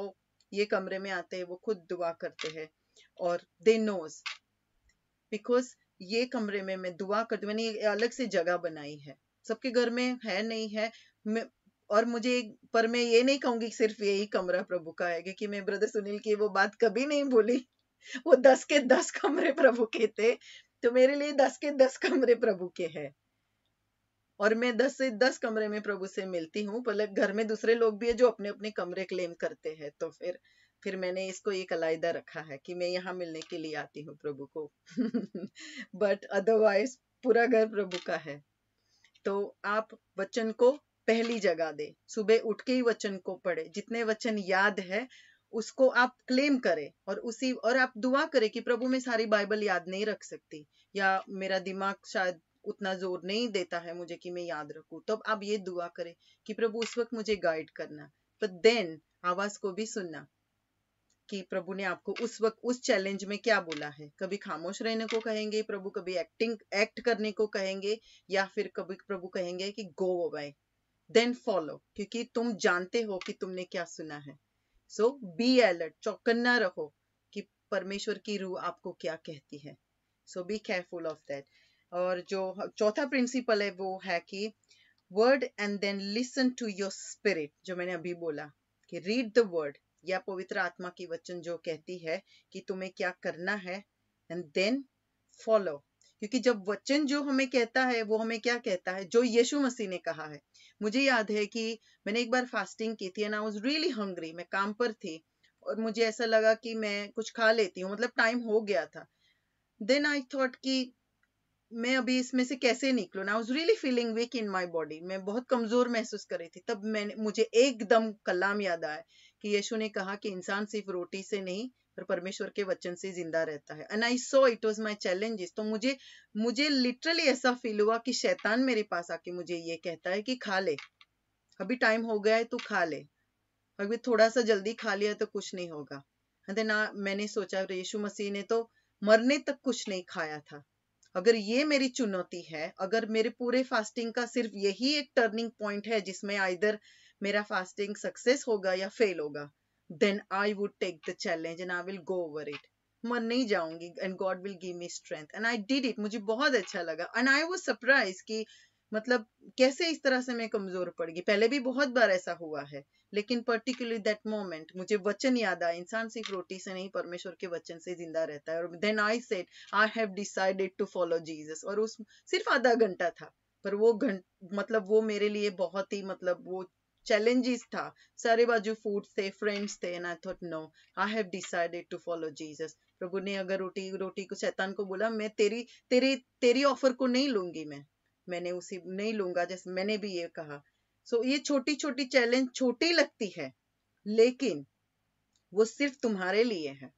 ये कमरे में आते हैं वो खुद दुआ करते हैं और दे नोस बिकॉज ये कमरे में मैं दुआ करती मैंने एक अलग से जगह बनाई है सबके घर में है नहीं है मैं और मुझे पर मैं ये नहीं कहूंगी सिर्फ यही कमरा प्रभु का है क्योंकि मैं ब्रदर सुनील की वो बात कभी नहीं भूली वो दस के दस कमरे प्रभु के थे तो मेरे लिए दस के दस कमरे प्रभु के है और मैं दस से दस कमरे में प्रभु से मिलती हूँ पर मतलब घर में दूसरे लोग भी है जो अपने अपने कमरे क्लेम करते हैं तो फिर फिर मैंने इसको एक अलायदा रखा है कि मैं यहाँ मिलने के लिए आती हूँ प्रभु को बट अदरवाइज पूरा घर प्रभु का है तो आप वचन को पहली जगह दे सुबह उठ के ही वचन को पढ़े जितने वचन याद है उसको आप क्लेम करें और उसी और आप दुआ करें कि प्रभु मैं सारी बाइबल याद नहीं रख सकती या मेरा दिमाग शायद उतना जोर नहीं देता है मुझे कि मैं याद रखू तब आप ये दुआ करें कि प्रभु उस वक्त मुझे गाइड करना बट देन आवाज को भी सुनना कि प्रभु ने आपको उस वक्त उस चैलेंज में क्या बोला है कभी खामोश रहने को कहेंगे प्रभु कभी एक्टिंग एक्ट करने को कहेंगे या फिर कभी प्रभु कहेंगे कि गो अवे देन फॉलो क्योंकि तुम जानते हो कि तुमने क्या सुना है सो बी अलर्ट चौकन्ना रहो कि परमेश्वर की रूह आपको क्या कहती है so be careful of that और जो चौथा प्रिंसिपल है वो है कि word and then listen to your spirit जो मैंने अभी बोला कि रीड द वर्ड या पवित्र आत्मा की वचन जो कहती है कि तुम्हें क्या करना है एंड देन फॉलो क्योंकि जब वचन जो हमें कहता है वो हमें क्या कहता है जो यीशु मसीह ने कहा है मुझे याद है कि मैंने एक बार फास्टिंग की थी and I was really hungry मैं काम पर थी और मुझे ऐसा लगा कि मैं कुछ खा लेती हूँ मतलब टाइम हो गया था देन आई थॉट कि मैं अभी इसमें से कैसे निकलू I was really feeling weak in my body मैं बहुत कमजोर महसूस कर रही थी तब मैंने मुझे एकदम कलाम याद आया कि यीशु ने कहा कि इंसान सिर्फ रोटी से नहीं पर परमेश्वर के वचन से जिंदा रहता है and I saw it was my challenges तो मुझे मुझे लिटरली ऐसा फील हुआ कि शैतान मेरे पास आके मुझे ये कहता है कि खा ले अभी टाइम हो गया है तू खा ले अभी थोड़ा सा जल्दी खा लिया तो कुछ नहीं होगा ना मैंने सोचा यीशु मसीह ने तो मरने तक कुछ नहीं खाया था अगर ये मेरी चुनौती है अगर मेरे पूरे फास्टिंग का सिर्फ यही एक टर्निंग पॉइंट है जिसमें आइदर मेरा फास्टिंग सक्सेस होगा या फेल होगा then I would take the challenge and I will go over it मैं नहीं जाऊंगी and God will give me strength and I did it मुझे बहुत अच्छा लगा एंड आई वॉज सरप्राइज कि मतलब कैसे इस तरह से मैं कमजोर पड़ गई पहले भी बहुत बार ऐसा हुआ है लेकिन पर्टिकुलरली दैट मोमेंट मुझे वचन याद आया इंसान सिर्फ रोटी से नहीं परमेश्वर के वचन से जिंदा रहता है और then I said I have decided to follow Jesus और उस सिर्फ आधा घंटा था पर वो घंट मतलब वो मेरे लिए बहुत ही मतलब वो challenges tha sare baju food the friends the and i thought no i have decided to follow jesus प्रभु ने अगर रोटी रोटी को शैतान को बोला मैं तेरी तेरी तेरी ऑफर को नहीं लूंगी मैं मैंने उसी नहीं लूंगा जैसे मैंने भी ये कहा सो so, ये छोटी छोटी चैलेंज छोटी लगती है लेकिन वो सिर्फ तुम्हारे लिए है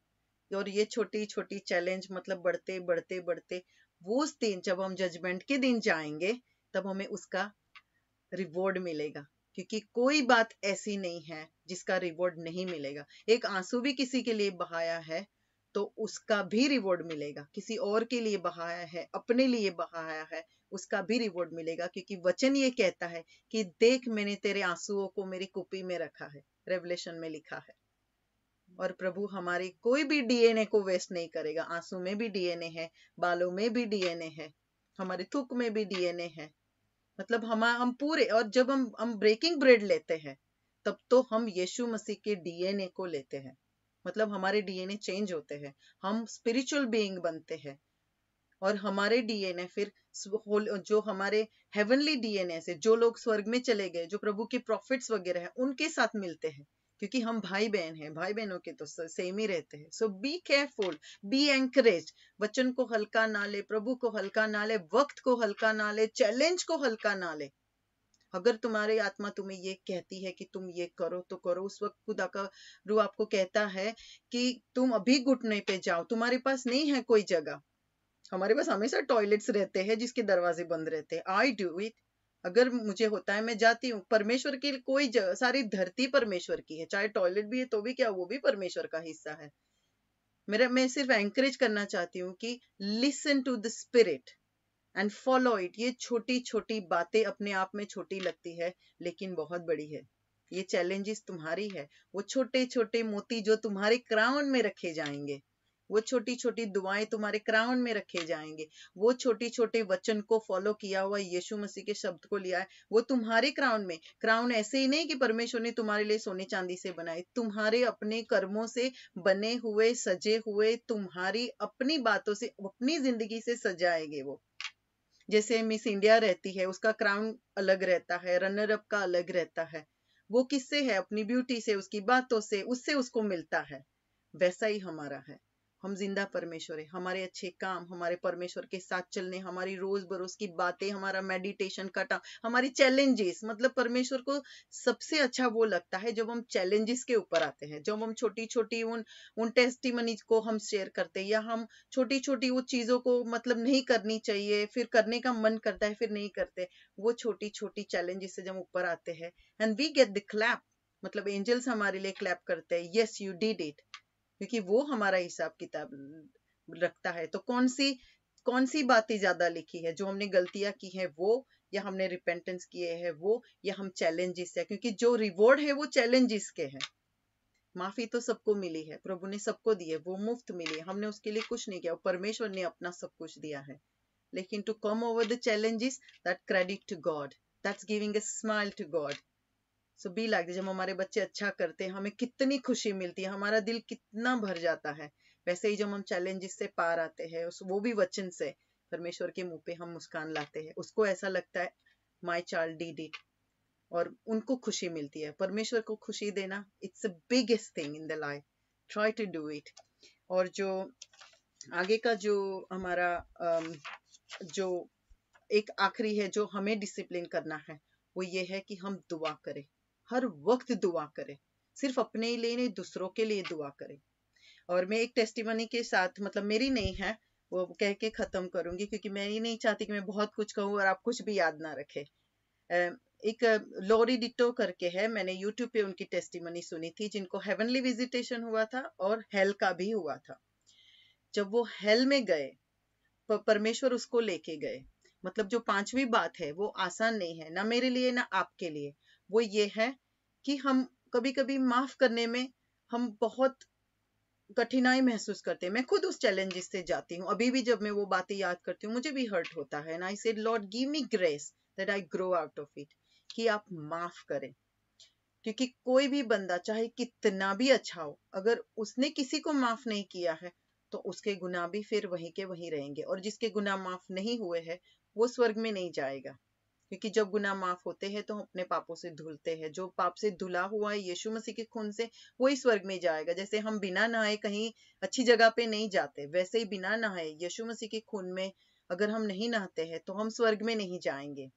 और ये छोटी छोटी चैलेंज मतलब बढ़ते बढ़ते बढ़ते वो उस दिन जब हम जजमेंट के दिन जाएंगे तब हमें उसका रिवॉर्ड मिलेगा क्योंकि कोई बात ऐसी नहीं है जिसका रिवॉर्ड नहीं मिलेगा एक आंसू भी किसी के लिए बहाया है तो उसका भी रिवॉर्ड मिलेगा किसी और के लिए बहाया है अपने लिए बहाया है उसका भी रिवॉर्ड मिलेगा क्योंकि वचन ये कहता है कि देख मैंने तेरे आंसुओं को मेरी कुपी में रखा है रेवलेशन में लिखा है और प्रभु हमारे कोई भी डीएनए को वेस्ट नहीं करेगा आंसू में भी डीएनए है बालों में भी डीएनए है हमारे थुक में भी डीएनए है मतलब हम हम पूरे और जब हम हम ब्रेकिंग ब्रेड लेते हैं तब तो हम यीशु मसीह के डीएनए को लेते हैं मतलब हमारे डीएनए चेंज होते हैं हम स्पिरिचुअल बीइंग बनते हैं और हमारे डीएनए फिर जो हमारे हेवनली डीएनए से जो लोग स्वर्ग में चले गए जो प्रभु के प्रॉफिट्स वगैरह हैं उनके साथ मिलते हैं क्योंकि हम भाई बहन हैं भाई बहनों के तो सेम ही रहते हैं so be careful be encourage वचन को हल्का ना ले प्रभु को हल्का ना ले वक्त को हल्का ना ले चैलेंज को हल्का ना ले अगर तुम्हारी आत्मा तुम्हें ये कहती है कि तुम ये करो तो करो उस वक्त खुदा का रू आपको कहता है कि तुम अभी घुटने पे जाओ तुम्हारे पास नहीं है कोई जगह हमारे पास हमेशा टॉयलेट्स रहते हैं जिसके दरवाजे बंद रहते हैं आई डू इट अगर मुझे होता है मैं जाती हूँ परमेश्वर की कोई सारी धरती परमेश्वर की है चाहे टॉयलेट भी है तो भी क्या वो भी परमेश्वर का हिस्सा है मेरा मैं सिर्फ एंकरेज करना चाहती हूँ कि listen to the spirit and follow it ये छोटी छोटी बातें अपने आप में छोटी लगती है लेकिन बहुत बड़ी है ये चैलेंजेस तुम्हारी है वो छोटे छोटे मोती जो तुम्हारे क्राउन में रखे जाएंगे वो छोटी छोटी दुआएं तुम्हारे क्राउन में रखे जाएंगे वो छोटे छोटे वचन को फॉलो किया हुआ यीशु मसीह के शब्द को लिया है वो तुम्हारे क्राउन में क्राउन ऐसे ही नहीं कि परमेश्वर ने तुम्हारे लिए सोने चांदी से बनाए तुम्हारे अपने कर्मों से बने हुए सजे हुए तुम्हारी अपनी बातों से अपनी जिंदगी से सजाएंगे वो जैसे मिस इंडिया रहती है उसका क्राउन अलग रहता है रनर अप का अलग रहता है वो किससे है अपनी ब्यूटी से उसकी बातों से उससे उसको मिलता है वैसा ही हमारा है हम जिंदा परमेश्वर है हमारे अच्छे काम हमारे परमेश्वर के साथ चलने हमारी रोज बरोज की बातें हमारा मेडिटेशन का टाइम हमारी चैलेंजेस मतलब परमेश्वर को सबसे अच्छा वो लगता है जब हम चैलेंजेस के ऊपर आते हैं जब हम छोटी छोटी उन उन मनी को हम शेयर करते हैं या हम छोटी छोटी वो चीजों को मतलब नहीं करनी चाहिए फिर करने का मन करता है फिर नहीं करते वो छोटी छोटी चैलेंजेस से जब ऊपर आते हैं and we get the clap मतलब एंजल्स हमारे लिए क्लैप करते हैं यस यू डिड इट क्योंकि वो हमारा हिसाब किताब रखता है तो कौन सी कौन सी बातें ज्यादा लिखी है जो हमने गलतियां की है वो या हमने रिपेंटेंस किए हैं वो या हम चैलेंजेस है क्योंकि जो रिवॉर्ड है वो चैलेंजेस के हैं माफी तो सबको मिली है प्रभु ने सबको दी है वो मुफ्त मिली है हमने उसके लिए कुछ नहीं किया परमेश्वर ने अपना सब कुछ दिया है लेकिन to come over the challenges that credit to God that's giving a smile to God so be like जब हमारे बच्चे अच्छा करते हैं हमें कितनी खुशी मिलती है हमारा दिल कितना भर जाता है वैसे ही जब हम चैलेंजेस से पार आते हैं वो भी वचन से परमेश्वर के मुंह पे हम मुस्कान लाते हैं उसको ऐसा लगता है माई चाइल्ड डी डी और उनको खुशी मिलती है परमेश्वर को खुशी देना it's a biggest thing in the life try to do it और जो आगे का जो हमारा जो एक आखिरी है जो हमें डिसिप्लिन करना है वो ये है कि हम दुआ करें हर वक्त दुआ करें सिर्फ अपने ही लिए नहीं दूसरों के लिए दुआ करें और मैं एक टेस्टिमनी के साथ मतलब मेरी नहीं है वो कह के ख़त्म करूंगी क्योंकि मैं ये नहीं चाहती कि मैं बहुत कुछ कहूँ और आप कुछ भी याद ना रखे एक लोरी डिटो करके है मैंने यूट्यूब पे उनकी टेस्टिमनी सुनी थी जिनको हेवनली विजिटेशन हुआ था और हेल का भी हुआ था जब वो हेल में गए परमेश्वर उसको लेके गए मतलब जो पांचवी बात है वो आसान नहीं है ना मेरे लिए ना आपके लिए वो ये है कि हम कभी कभी माफ करने में हम बहुत कठिनाई महसूस करते हैं मैं खुद उस चैलेंजेस से जाती हूँ अभी भी जब मैं वो बातें याद करती हूँ मुझे भी हर्ट होता है and I said Lord give me grace that I grow out of it कि आप माफ करें क्योंकि कोई भी बंदा चाहे कितना भी अच्छा हो अगर उसने किसी को माफ नहीं किया है तो उसके गुनाह भी फिर वहीं के वहीं रहेंगे और जिसके गुनाह माफ नहीं हुए हैं वो स्वर्ग में नहीं जाएगा क्योंकि जब गुना माफ होते हैं तो हम अपने पापों से धुलते हैं जो पाप से धुला हुआ है यीशु मसीह के खून से वो इस स्वर्ग में जाएगा जैसे हम बिना नहाए कहीं अच्छी जगह पे नहीं जाते वैसे ही बिना नहाए यीशु मसीह के खून में अगर हम नहीं नहाते हैं तो हम स्वर्ग में नहीं जाएंगे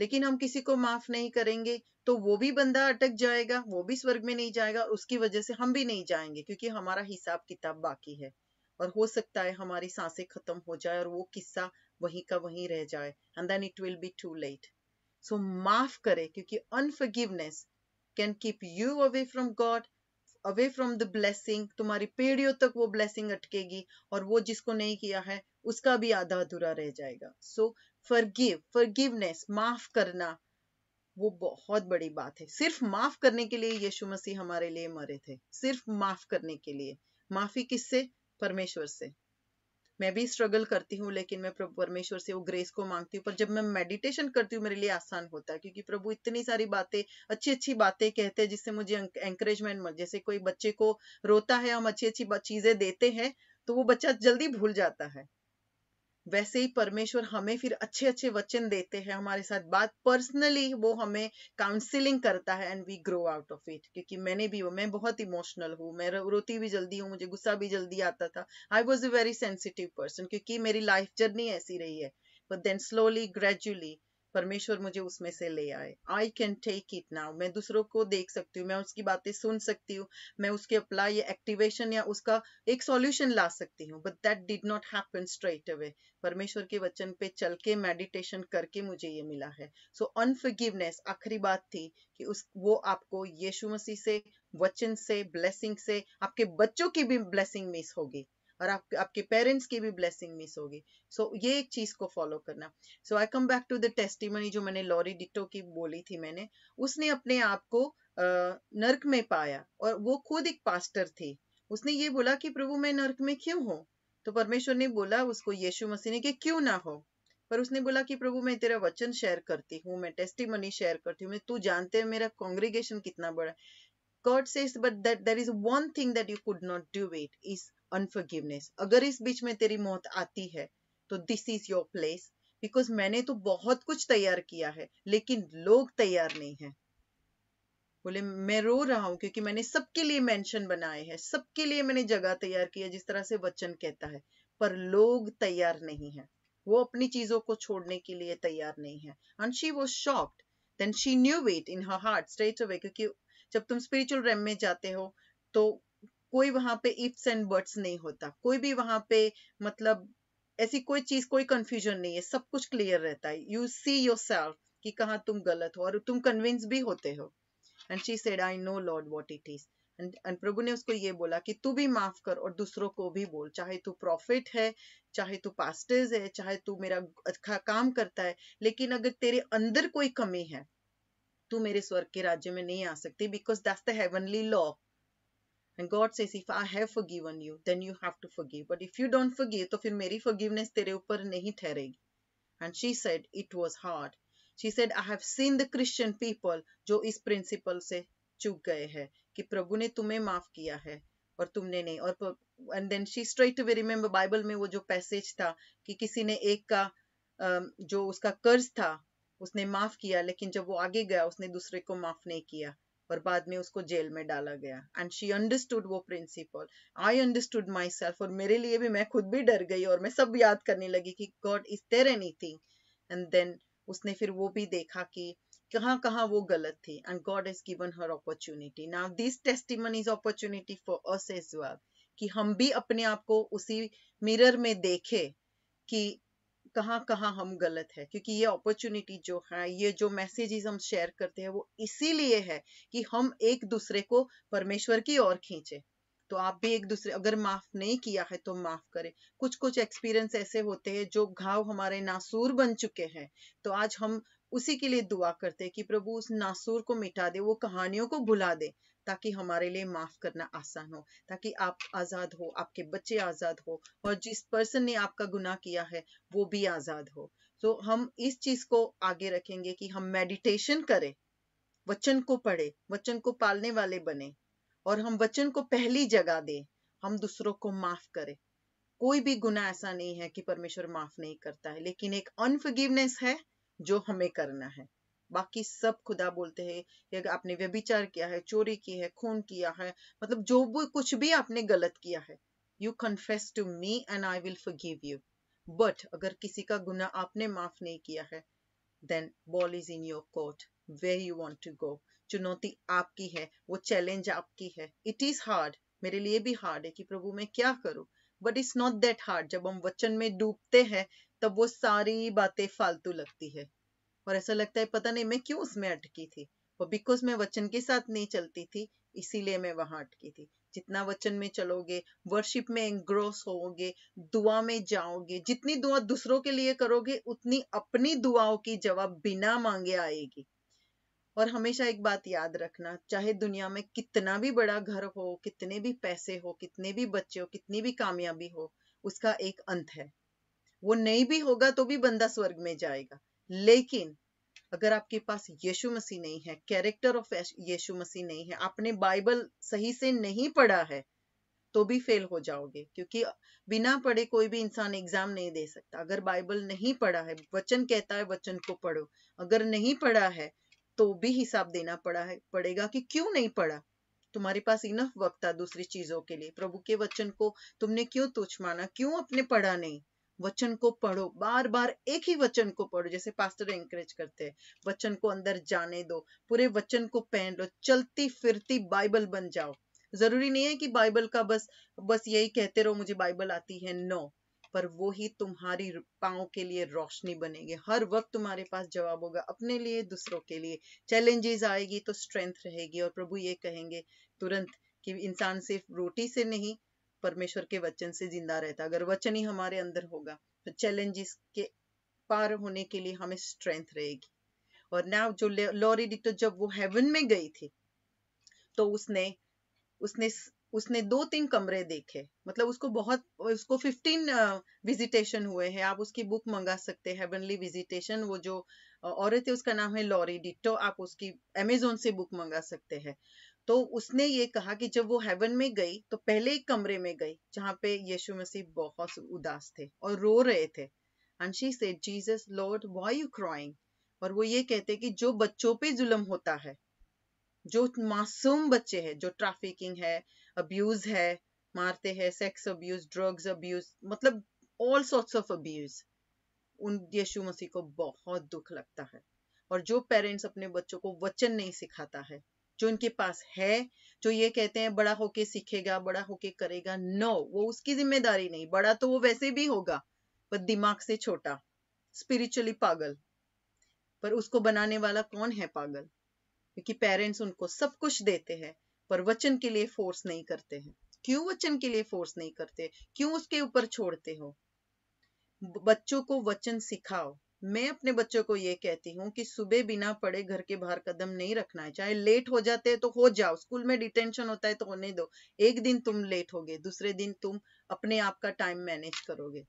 लेकिन हम किसी को माफ नहीं करेंगे तो वो भी बंदा अटक जाएगा वो भी स्वर्ग में नहीं जाएगा उसकी वजह से हम भी नहीं जाएंगे क्योंकि हमारा हिसाब किताब बाकी है और हो सकता है हमारी सांसें खत्म हो जाए और वो किस्सा वहीं का वहीं रह जाए and then it will be too late so माफ करे क्योंकि unforgiveness can keep you away from God away from the blessing तुम्हारी पीढ़ियों तक वो ब्लेसिंग अटकेगी और वो जिसको नहीं किया है उसका भी आधा अधूरा रह जाएगा सो फॉरगिव फॉरगिवनेस माफ करना वो बहुत बड़ी बात है सिर्फ माफ करने के लिए यीशु मसीह हमारे लिए मरे थे सिर्फ माफ करने के लिए माफी किससे परमेश्वर से मैं भी स्ट्रगल करती हूँ लेकिन मैं प्रभु परमेश्वर से वो ग्रेस को मांगती हूँ पर जब मैं मेडिटेशन करती हूँ मेरे लिए आसान होता है क्योंकि प्रभु इतनी सारी बातें अच्छी अच्छी बातें कहते हैं जिससे मुझे एंकरेजमेंट मिल जैसे कोई बच्चे को रोता है हम अच्छी अच्छी चीजें देते हैं तो वो बच्चा जल्दी भूल जाता है वैसे ही परमेश्वर हमें फिर अच्छे अच्छे वचन देते हैं हमारे साथ बात पर्सनली वो हमें काउंसिलिंग करता है and we grow out of it क्योंकि मैंने भी मैं बहुत इमोशनल हूँ मैं रोती भी जल्दी हूँ मुझे गुस्सा भी जल्दी आता था I was a very sensitive person क्योंकि मेरी लाइफ जर्नी ऐसी रही है बट देन स्लोली ग्रेजुअली परमेश्वर मुझे उसमें से ले आए I can take it now मैं दूसरों को देख सकती हूँ मैं उसकी बातें सुन सकती हूँ मैं उसके अप्लाई या एक्टिवेशन या उसका एक सॉल्यूशन ला सकती हूँ but that did not happen straight away परमेश्वर के वचन पे चल के मेडिटेशन करके मुझे ये मिला है सो so, अनफिगिवनेस आखिरी बात थी कि उस वो आपको यीशु मसीह से वचन से ब्लेसिंग से आपके बच्चों की भी ब्लेसिंग मिस होगी और आप, आपके पेरेंट्स की भी ब्लेसिंग मिस होगी सो so, ये एक चीज को फॉलो करना so I come back to the testimony जो मैंने लॉरी डिटो की बोली थी मैंने उसने अपने आप को नर्क में पाया और वो खुद एक पास्टर थी उसने ये बोला कि प्रभु मैं नर्क में क्यों हूँ तो परमेश्वर ने बोला उसको यीशु मसीह ने कि क्यों ना हो पर उसने बोला कि प्रभु मैं तेरा वचन शेयर करती हूँ मैं टेस्टिमनी शेयर करती हूँ तू जानते है मेरा कॉन्ग्रीगेशन कितना बड़ा है God says but that there is one thing that you could not do it is unforgiveness अगर इस बीच में तेरी मौत आती है तो this is your place because मैंने तो बहुत कुछ तैयार किया है लेकिन लोग तैयार नहीं है बोले मैं रो रहा हूं क्योंकि मैंने सबके लिए मेंशन बनाए हैं सबके लिए मैंने जगह तैयार किया जिस तरह से वचन कहता है पर लोग तैयार नहीं है वो अपनी चीजों को छोड़ने के लिए तैयार नहीं है and she was shocked then she knew wait in her heart straight away क्योंकि जब तुम स्पिरिचुअल रेम में जाते हो तो कोई वहां पे इफ्स एंड बर्ड्स नहीं होता कोई भी वहां पे मतलब ऐसी कोई चीज कोई कंफ्यूजन नहीं है सब कुछ क्लियर रहता है यू सी योर सेल्फ कि कहा तुम गलत हो और तुम कन्विंस भी होते हो and she said I know Lord what it is and प्रभु ने उसको ये बोला कि तू भी माफ कर और दूसरों को भी बोल चाहे तू प्रॉफिट है चाहे तू पास्टर्स है चाहे तू मेरा अच्छा काम करता है लेकिन अगर तेरे अंदर कोई कमी है तू मेरे स्वर्ग के राज्य में नहीं आ सकती because that's the heavenly law And God says, if I have forgiven you, then you have to forgive. But if you don't forgive, तो फिर मेरी forgiveness तेरे ऊपर नहीं ठहरेगी. And she said, it was hard. She said, I have seen the Christian people जो इस principle से चूक गए हैं कि प्रभु ने तुम्हें माफ किया है और तुमने नहीं और and then she straight way remember Bible में वो जो पैसेज था कि किसी ने एक का जो उसका कर्ज था उसने माफ किया लेकिन जब वो आगे गया उसने दूसरे को माफ नहीं किया और बाद में उसको जेल में डाला गया एंड शी अंडरस्टूड वो principle I understood myself और मेरे लिए भी मैं खुद भी डर गई और मैं सब याद करने लगी कि God is there anything and then उसने फिर वो भी देखा कि कहाँ कहाँ वो गलत थी and God is given her opportunity now this testimony is opportunity for us as well कि हम भी अपने आप को उसी मिरर में देखें कि कहाँ कहाँ हम गलत है क्योंकि ये अपॉर्चुनिटी जो है ये जो मैसेजेस हम शेयर करते हैं वो इसीलिए है कि हम एक दूसरे को परमेश्वर की ओर खींचे तो आप भी एक दूसरे अगर माफ नहीं किया है तो माफ करें कुछ कुछ एक्सपीरियंस ऐसे होते हैं जो घाव हमारे नासूर बन चुके हैं तो आज हम उसी के लिए दुआ करते हैं कि प्रभु उस नासूर को मिटा दे वो कहानियों को भुला दे ताकि हमारे लिए माफ करना आसान हो ताकि आप आज़ाद हो आपके बच्चे आज़ाद हो और जिस पर्सन ने आपका गुनाह किया है वो भी आज़ाद हो तो हम इस चीज़ को आगे रखेंगे कि हम मेडिटेशन करें वचन को पढ़े वचन को पालने वाले बने और हम वचन को पहली जगह दें हम दूसरों को माफ करें कोई भी गुना ऐसा नहीं है कि परमेश्वर माफ नहीं करता है लेकिन एक अनफिवनेस है जो हमें करना है बाकी सब खुदा बोलते हैं कि आपने व्यभिचार किया है चोरी की है खून किया है मतलब जो भी कुछ भी आपने गलत किया है you confess to me and I will forgive you but अगर किसी का गुना आपने माफ नहीं किया है then ball is in your court way you want to go चुनौती आपकी है वो चैलेंज आपकी है इट इज हार्ड मेरे लिए भी हार्ड है कि प्रभु मैं क्या करूं but it's not that hard जब हम वचन में डूबते हैं तब वो सारी बातें फालतू लगती है और ऐसा लगता है पता नहीं मैं क्यों उसमें अटकी थी और बिकॉज मैं वचन के साथ नहीं चलती थी इसीलिए मैं वहां अटकी थी जितना वचन में चलोगे वर्शिप में एंग्रोस होोगे दुआ में जाओगे जितनी दुआ दूसरों के लिए करोगे उतनी अपनी दुआओं की जवाब बिना मांगे आएगी और हमेशा एक बात याद रखना चाहे दुनिया में कितना भी बड़ा घर हो कितने भी पैसे हो कितने भी बच्चे हो कितनी भी कामयाबी हो उसका एक अंत है वो नहीं भी होगा तो भी बंदा स्वर्ग में जाएगा लेकिन अगर आपके पास यीशु मसीह नहीं है कैरेक्टर ऑफ यीशु मसीह नहीं है आपने बाइबल सही से नहीं पढ़ा है तो भी फेल हो जाओगे क्योंकि बिना पढ़े कोई भी इंसान एग्जाम नहीं दे सकता अगर बाइबल नहीं पढ़ा है वचन कहता है वचन को पढ़ो अगर नहीं पढ़ा है तो भी हिसाब देना पड़ा है पड़ेगा कि क्यों नहीं पढ़ा तुम्हारे पास इनफ वक्त था दूसरी चीजों के लिए प्रभु के वचन को तुमने क्यों तुच्छ माना क्यों अपने पढ़ा नहीं वचन को पढ़ो बार बार एक ही वचन को पढ़ो जैसे पास्टर एंकरेज करते हैं वचन को अंदर जाने दो पूरे वचन को पहन लो चलती फिरती बाइबल बन जाओ जरूरी नहीं है कि बाइबल का बस बस यही कहते रहो मुझे बाइबल आती है नो पर वो ही तुम्हारी पाओ के लिए रोशनी बनेगी हर वक्त तुम्हारे पास जवाब होगा अपने लिए दूसरों के लिए चैलेंजेस आएगी तो स्ट्रेंथ रहेगी और प्रभु ये कहेंगे तुरंत कि इंसान सिर्फ रोटी से नहीं परमेश्वर के वचन से जिंदा रहता अगर वचन ही हमारे अंदर होगा तो चैलेंजेस के पार होने के लिए हमें स्ट्रेंथ रहेगी और ना जो लॉरी तो जब वो हेवन में गई थी तो उसने उसने उसने दो तीन कमरे देखे मतलब उसको बहुत उसको फिफ्टीन विजिटेशन हुए हैं आप उसकी बुक मंगा सकते हैं हेवनली विजिटेशन वो जो औरत है उसका नाम है लॉरी डिटो आप उसकी अमेजोन से बुक मंगा सकते हैं तो उसने ये कहा कि जब वो हेवन में गई तो पहले एक कमरे में गई जहाँ पे यीशु मसीह बहुत उदास थे और रो रहे थे अंशी से Jesus Lord why you crying और वो ये कहते कि जो बच्चों पे जुल्म होता है जो मासूम बच्चे हैं जो ट्रैफिकिंग है अब्यूज है मारते हैं सेक्स अब्यूज ड्रग्स अब्यूज मतलब ऑल सॉर्ट्स ऑफ अब्यूज उन यीशु मसीह को बहुत दुख लगता है और जो पेरेंट्स अपने बच्चों को वचन नहीं सिखाता है जो इनके पास है जो ये कहते हैं बड़ा होके सीखेगा बड़ा होके करेगा नो वो उसकी जिम्मेदारी नहीं बड़ा तो वो वैसे भी होगा पर दिमाग से छोटा स्पिरिचुअली पागल पर उसको बनाने वाला कौन है पागल क्योंकि पेरेंट्स उनको सब कुछ देते हैं पर वचन के लिए फोर्स नहीं करते हैं क्यों वचन के लिए फोर्स नहीं करते क्यों उसके ऊपर छोड़ते हो बच्चों को वचन सिखाओ मैं अपने बच्चों को ये कहती हूँ कि सुबह बिना पढ़े घर के बाहर कदम नहीं रखना है चाहे लेट हो जाते हैं तो हो जाओ स्कूल में डिटेंशन होता है तो होने दो एक दिन तुम लेट होगे दूसरे दिन तुम अपने आप का टाइम मैनेज करोगे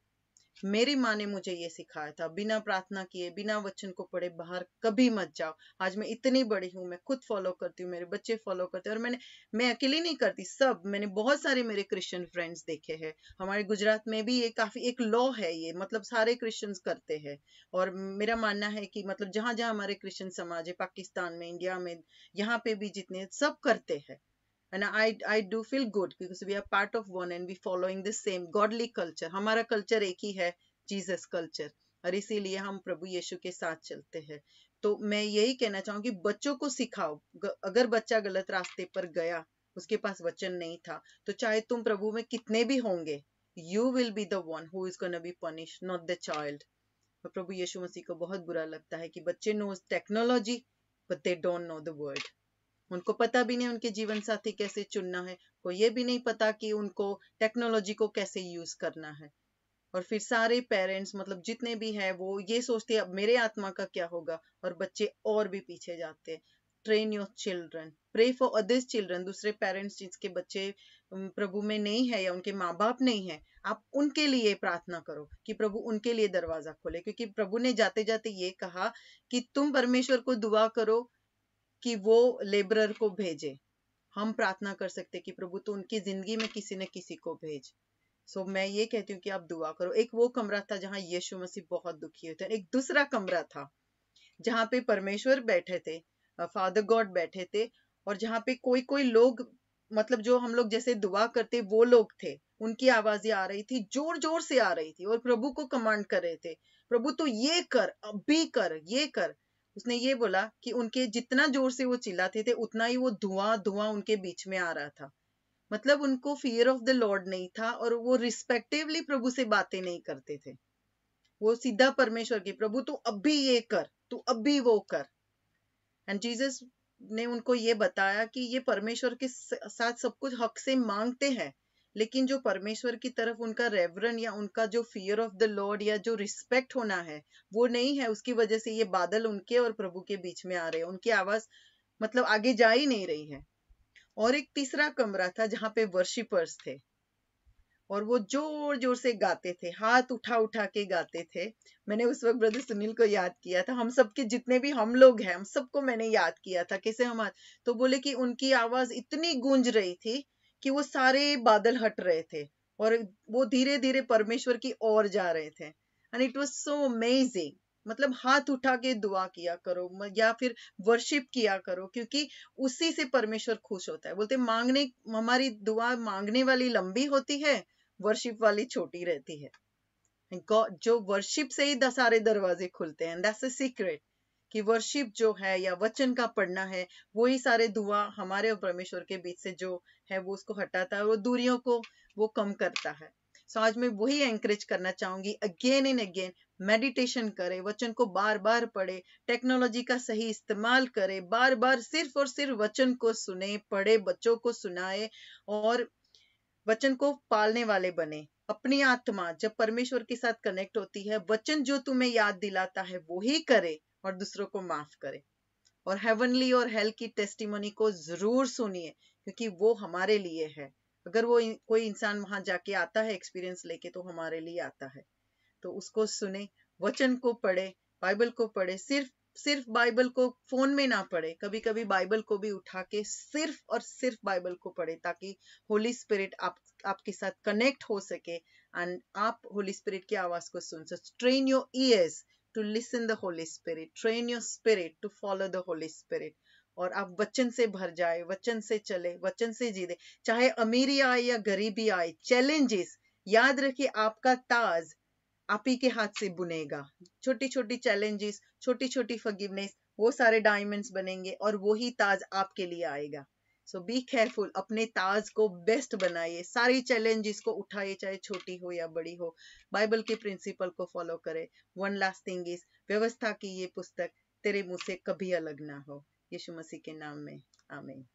मेरी माँ ने मुझे ये सिखाया था बिना प्रार्थना किए बिना वचन को पढ़े बाहर कभी मत जाओ आज मैं इतनी बड़ी हूँ मैं खुद फॉलो करती हूँ मेरे बच्चे फॉलो करते हैं और मैंने मैं अकेली नहीं करती सब मैंने बहुत सारे मेरे क्रिश्चियन फ्रेंड्स देखे हैं हमारे गुजरात में भी ये काफी एक लॉ है ये मतलब सारे क्रिश्चियंस करते हैं और मेरा मानना है कि मतलब जहां जहां हमारे क्रिश्चियन समाज है पाकिस्तान में इंडिया में यहाँ पे भी जितने सब करते हैं and I, I do feel good because we are part of one and we following the same godly culture हमारा कल्चर एक ही है जीजस कल्चर और इसीलिए हम प्रभु यीशु के साथ चलते हैं तो मैं यही कहना चाहूंगी बच्चों को सिखाओ अगर बच्चा गलत रास्ते पर गया उसके पास वचन नहीं था तो चाहे तुम प्रभु में कितने भी होंगे you will be the one who is gonna be punish not the child प्रभु यीशु मसीह को बहुत बुरा लगता है कि बच्चे know technology but they don't know the word उनको पता भी नहीं उनके जीवन साथी कैसे चुनना है को ये भी नहीं पता कि उनको टेक्नोलॉजी को कैसे यूज करना है और फिर सारे पेरेंट्स मतलब जितने भी हैं वो ये सोचते हैं अब मेरे आत्मा का क्या होगा और बच्चे और भी पीछे जाते हैं train your children pray for others children दूसरे पेरेंट्स जिसके बच्चे प्रभु में नहीं है या उनके माँ बाप नहीं है आप उनके लिए प्रार्थना करो कि प्रभु उनके लिए दरवाजा खोले क्योंकि प्रभु ने जाते जाते ये कहा कि तुम परमेश्वर को दुआ करो कि वो लेबरर को भेजे हम प्रार्थना कर सकते कि प्रभु तो उनकी जिंदगी में किसी न किसी को भेज सो so, मैं ये कहती हूँ कि आप दुआ करो एक वो कमरा था जहाँ यीशु मसीह बहुत दुखी होते एक दूसरा कमरा था जहाँ पे परमेश्वर बैठे थे फादर गॉड बैठे थे और जहाँ पे कोई कोई लोग मतलब जो हम लोग जैसे दुआ करते वो लोग थे उनकी आवाजें आ रही थी जोर जोर से आ रही थी और प्रभु को कमांड कर रहे थे प्रभु तो ये कर अभी कर ये कर उसने ये बोला कि उनके जितना जोर से वो चिल्लाते थे उतना ही वो धुआं धुआं उनके बीच में आ रहा था मतलब उनको फियर ऑफ द लॉर्ड नहीं था और वो रिस्पेक्टिवली प्रभु से बातें नहीं करते थे वो सीधा परमेश्वर की प्रभु तू अब भी ये कर तू अब भी वो कर एंड जीसस ने उनको ये बताया कि ये परमेश्वर के साथ सब कुछ हक से मांगते हैं लेकिन जो परमेश्वर की तरफ उनका रेवरन या उनका जो फियर ऑफ द लॉर्ड या जो रिस्पेक्ट होना है वो नहीं है उसकी वजह से ये बादल उनके और प्रभु के बीच में आ रहे हैं उनकी आवाज मतलब आगे जा ही नहीं रही है और एक तीसरा कमरा था जहाँ पे वर्शिपर्स थे और वो जोर जोर से गाते थे हाथ उठा उठा के गाते थे मैंने उस वक्त ब्रदर सुनील को याद किया था हम सबके जितने भी हम लोग हैं हम सबको मैंने याद किया था कैसे हम तो बोले कि उनकी आवाज इतनी गूंज रही थी कि वो सारे बादल हट रहे थे और वो धीरे धीरे परमेश्वर की ओर जा रहे थे and it was so amazing मतलब हाथ उठा के दुआ किया करो या फिर वर्शिप किया करो क्योंकि उसी से परमेश्वर खुश होता है बोलते मांगने हमारी दुआ मांगने वाली लंबी होती है वर्शिप वाली छोटी रहती है जो वर्शिप से ही सारे दरवाजे खुलते हैं दैट्स अ सीक्रेट कि वर्शिप जो है या वचन का पढ़ना है वही सारे दुआ हमारे और परमेश्वर के बीच से जो है वो उसको हटाता है और दूरियों को वो कम करता है सो आज मैं वही एंकरेज करना चाहूंगी अगेन एंड अगेन मेडिटेशन करे वचन को बार बार पढ़े टेक्नोलॉजी का सही इस्तेमाल करे बार बार सिर्फ और सिर्फ वचन को सुने पढ़े बच्चों को सुनाए और वचन को पालने वाले बने अपनी आत्मा जब परमेश्वर के साथ कनेक्ट होती है वचन जो तुम्हें याद दिलाता है वो ही करे और दूसरों को माफ करें और हेवनली और हेल की टेस्टिमनी को जरूर सुनिए क्योंकि वो हमारे लिए है अगर वो इन, कोई इंसान वहां जाके आता है एक्सपीरियंस लेके तो हमारे लिए आता है तो उसको सुने वचन को पढ़े बाइबल को पढ़े सिर्फ सिर्फ बाइबल को फोन में ना पढ़े कभी कभी बाइबल को भी उठा के सिर्फ और सिर्फ बाइबल को पढ़े ताकि होली स्पिरिट आप आपके साथ कनेक्ट हो सके एंड आप होली स्पिरिट की आवाज को सुन सके train your ears to listen the Holi Spirit train your spirit to follow the Holi spirit और आप वचन से भर जाए वचन से चले वचन से जीते चाहे अमीरी आए या गरीबी आए चैलेंजेस याद रखिए आपका ताज आप ही के हाथ से बुनेगा छोटी छोटी चैलेंजेस छोटी छोटी फगीवनेस वो सारे डायमंड्स बनेंगे और वो ही ताज आपके लिए आएगा सो बी केयरफुल अपने ताज को बेस्ट बनाइए सारी चैलेंजेस को उठाइए चाहे छोटी हो या बड़ी हो बाइबल के प्रिंसिपल को फॉलो करें वन लास्ट थिंग इज व्यवस्था की ये पुस्तक तेरे मुंह से कभी अलग ना हो यीशु मसीह के नाम में आमीन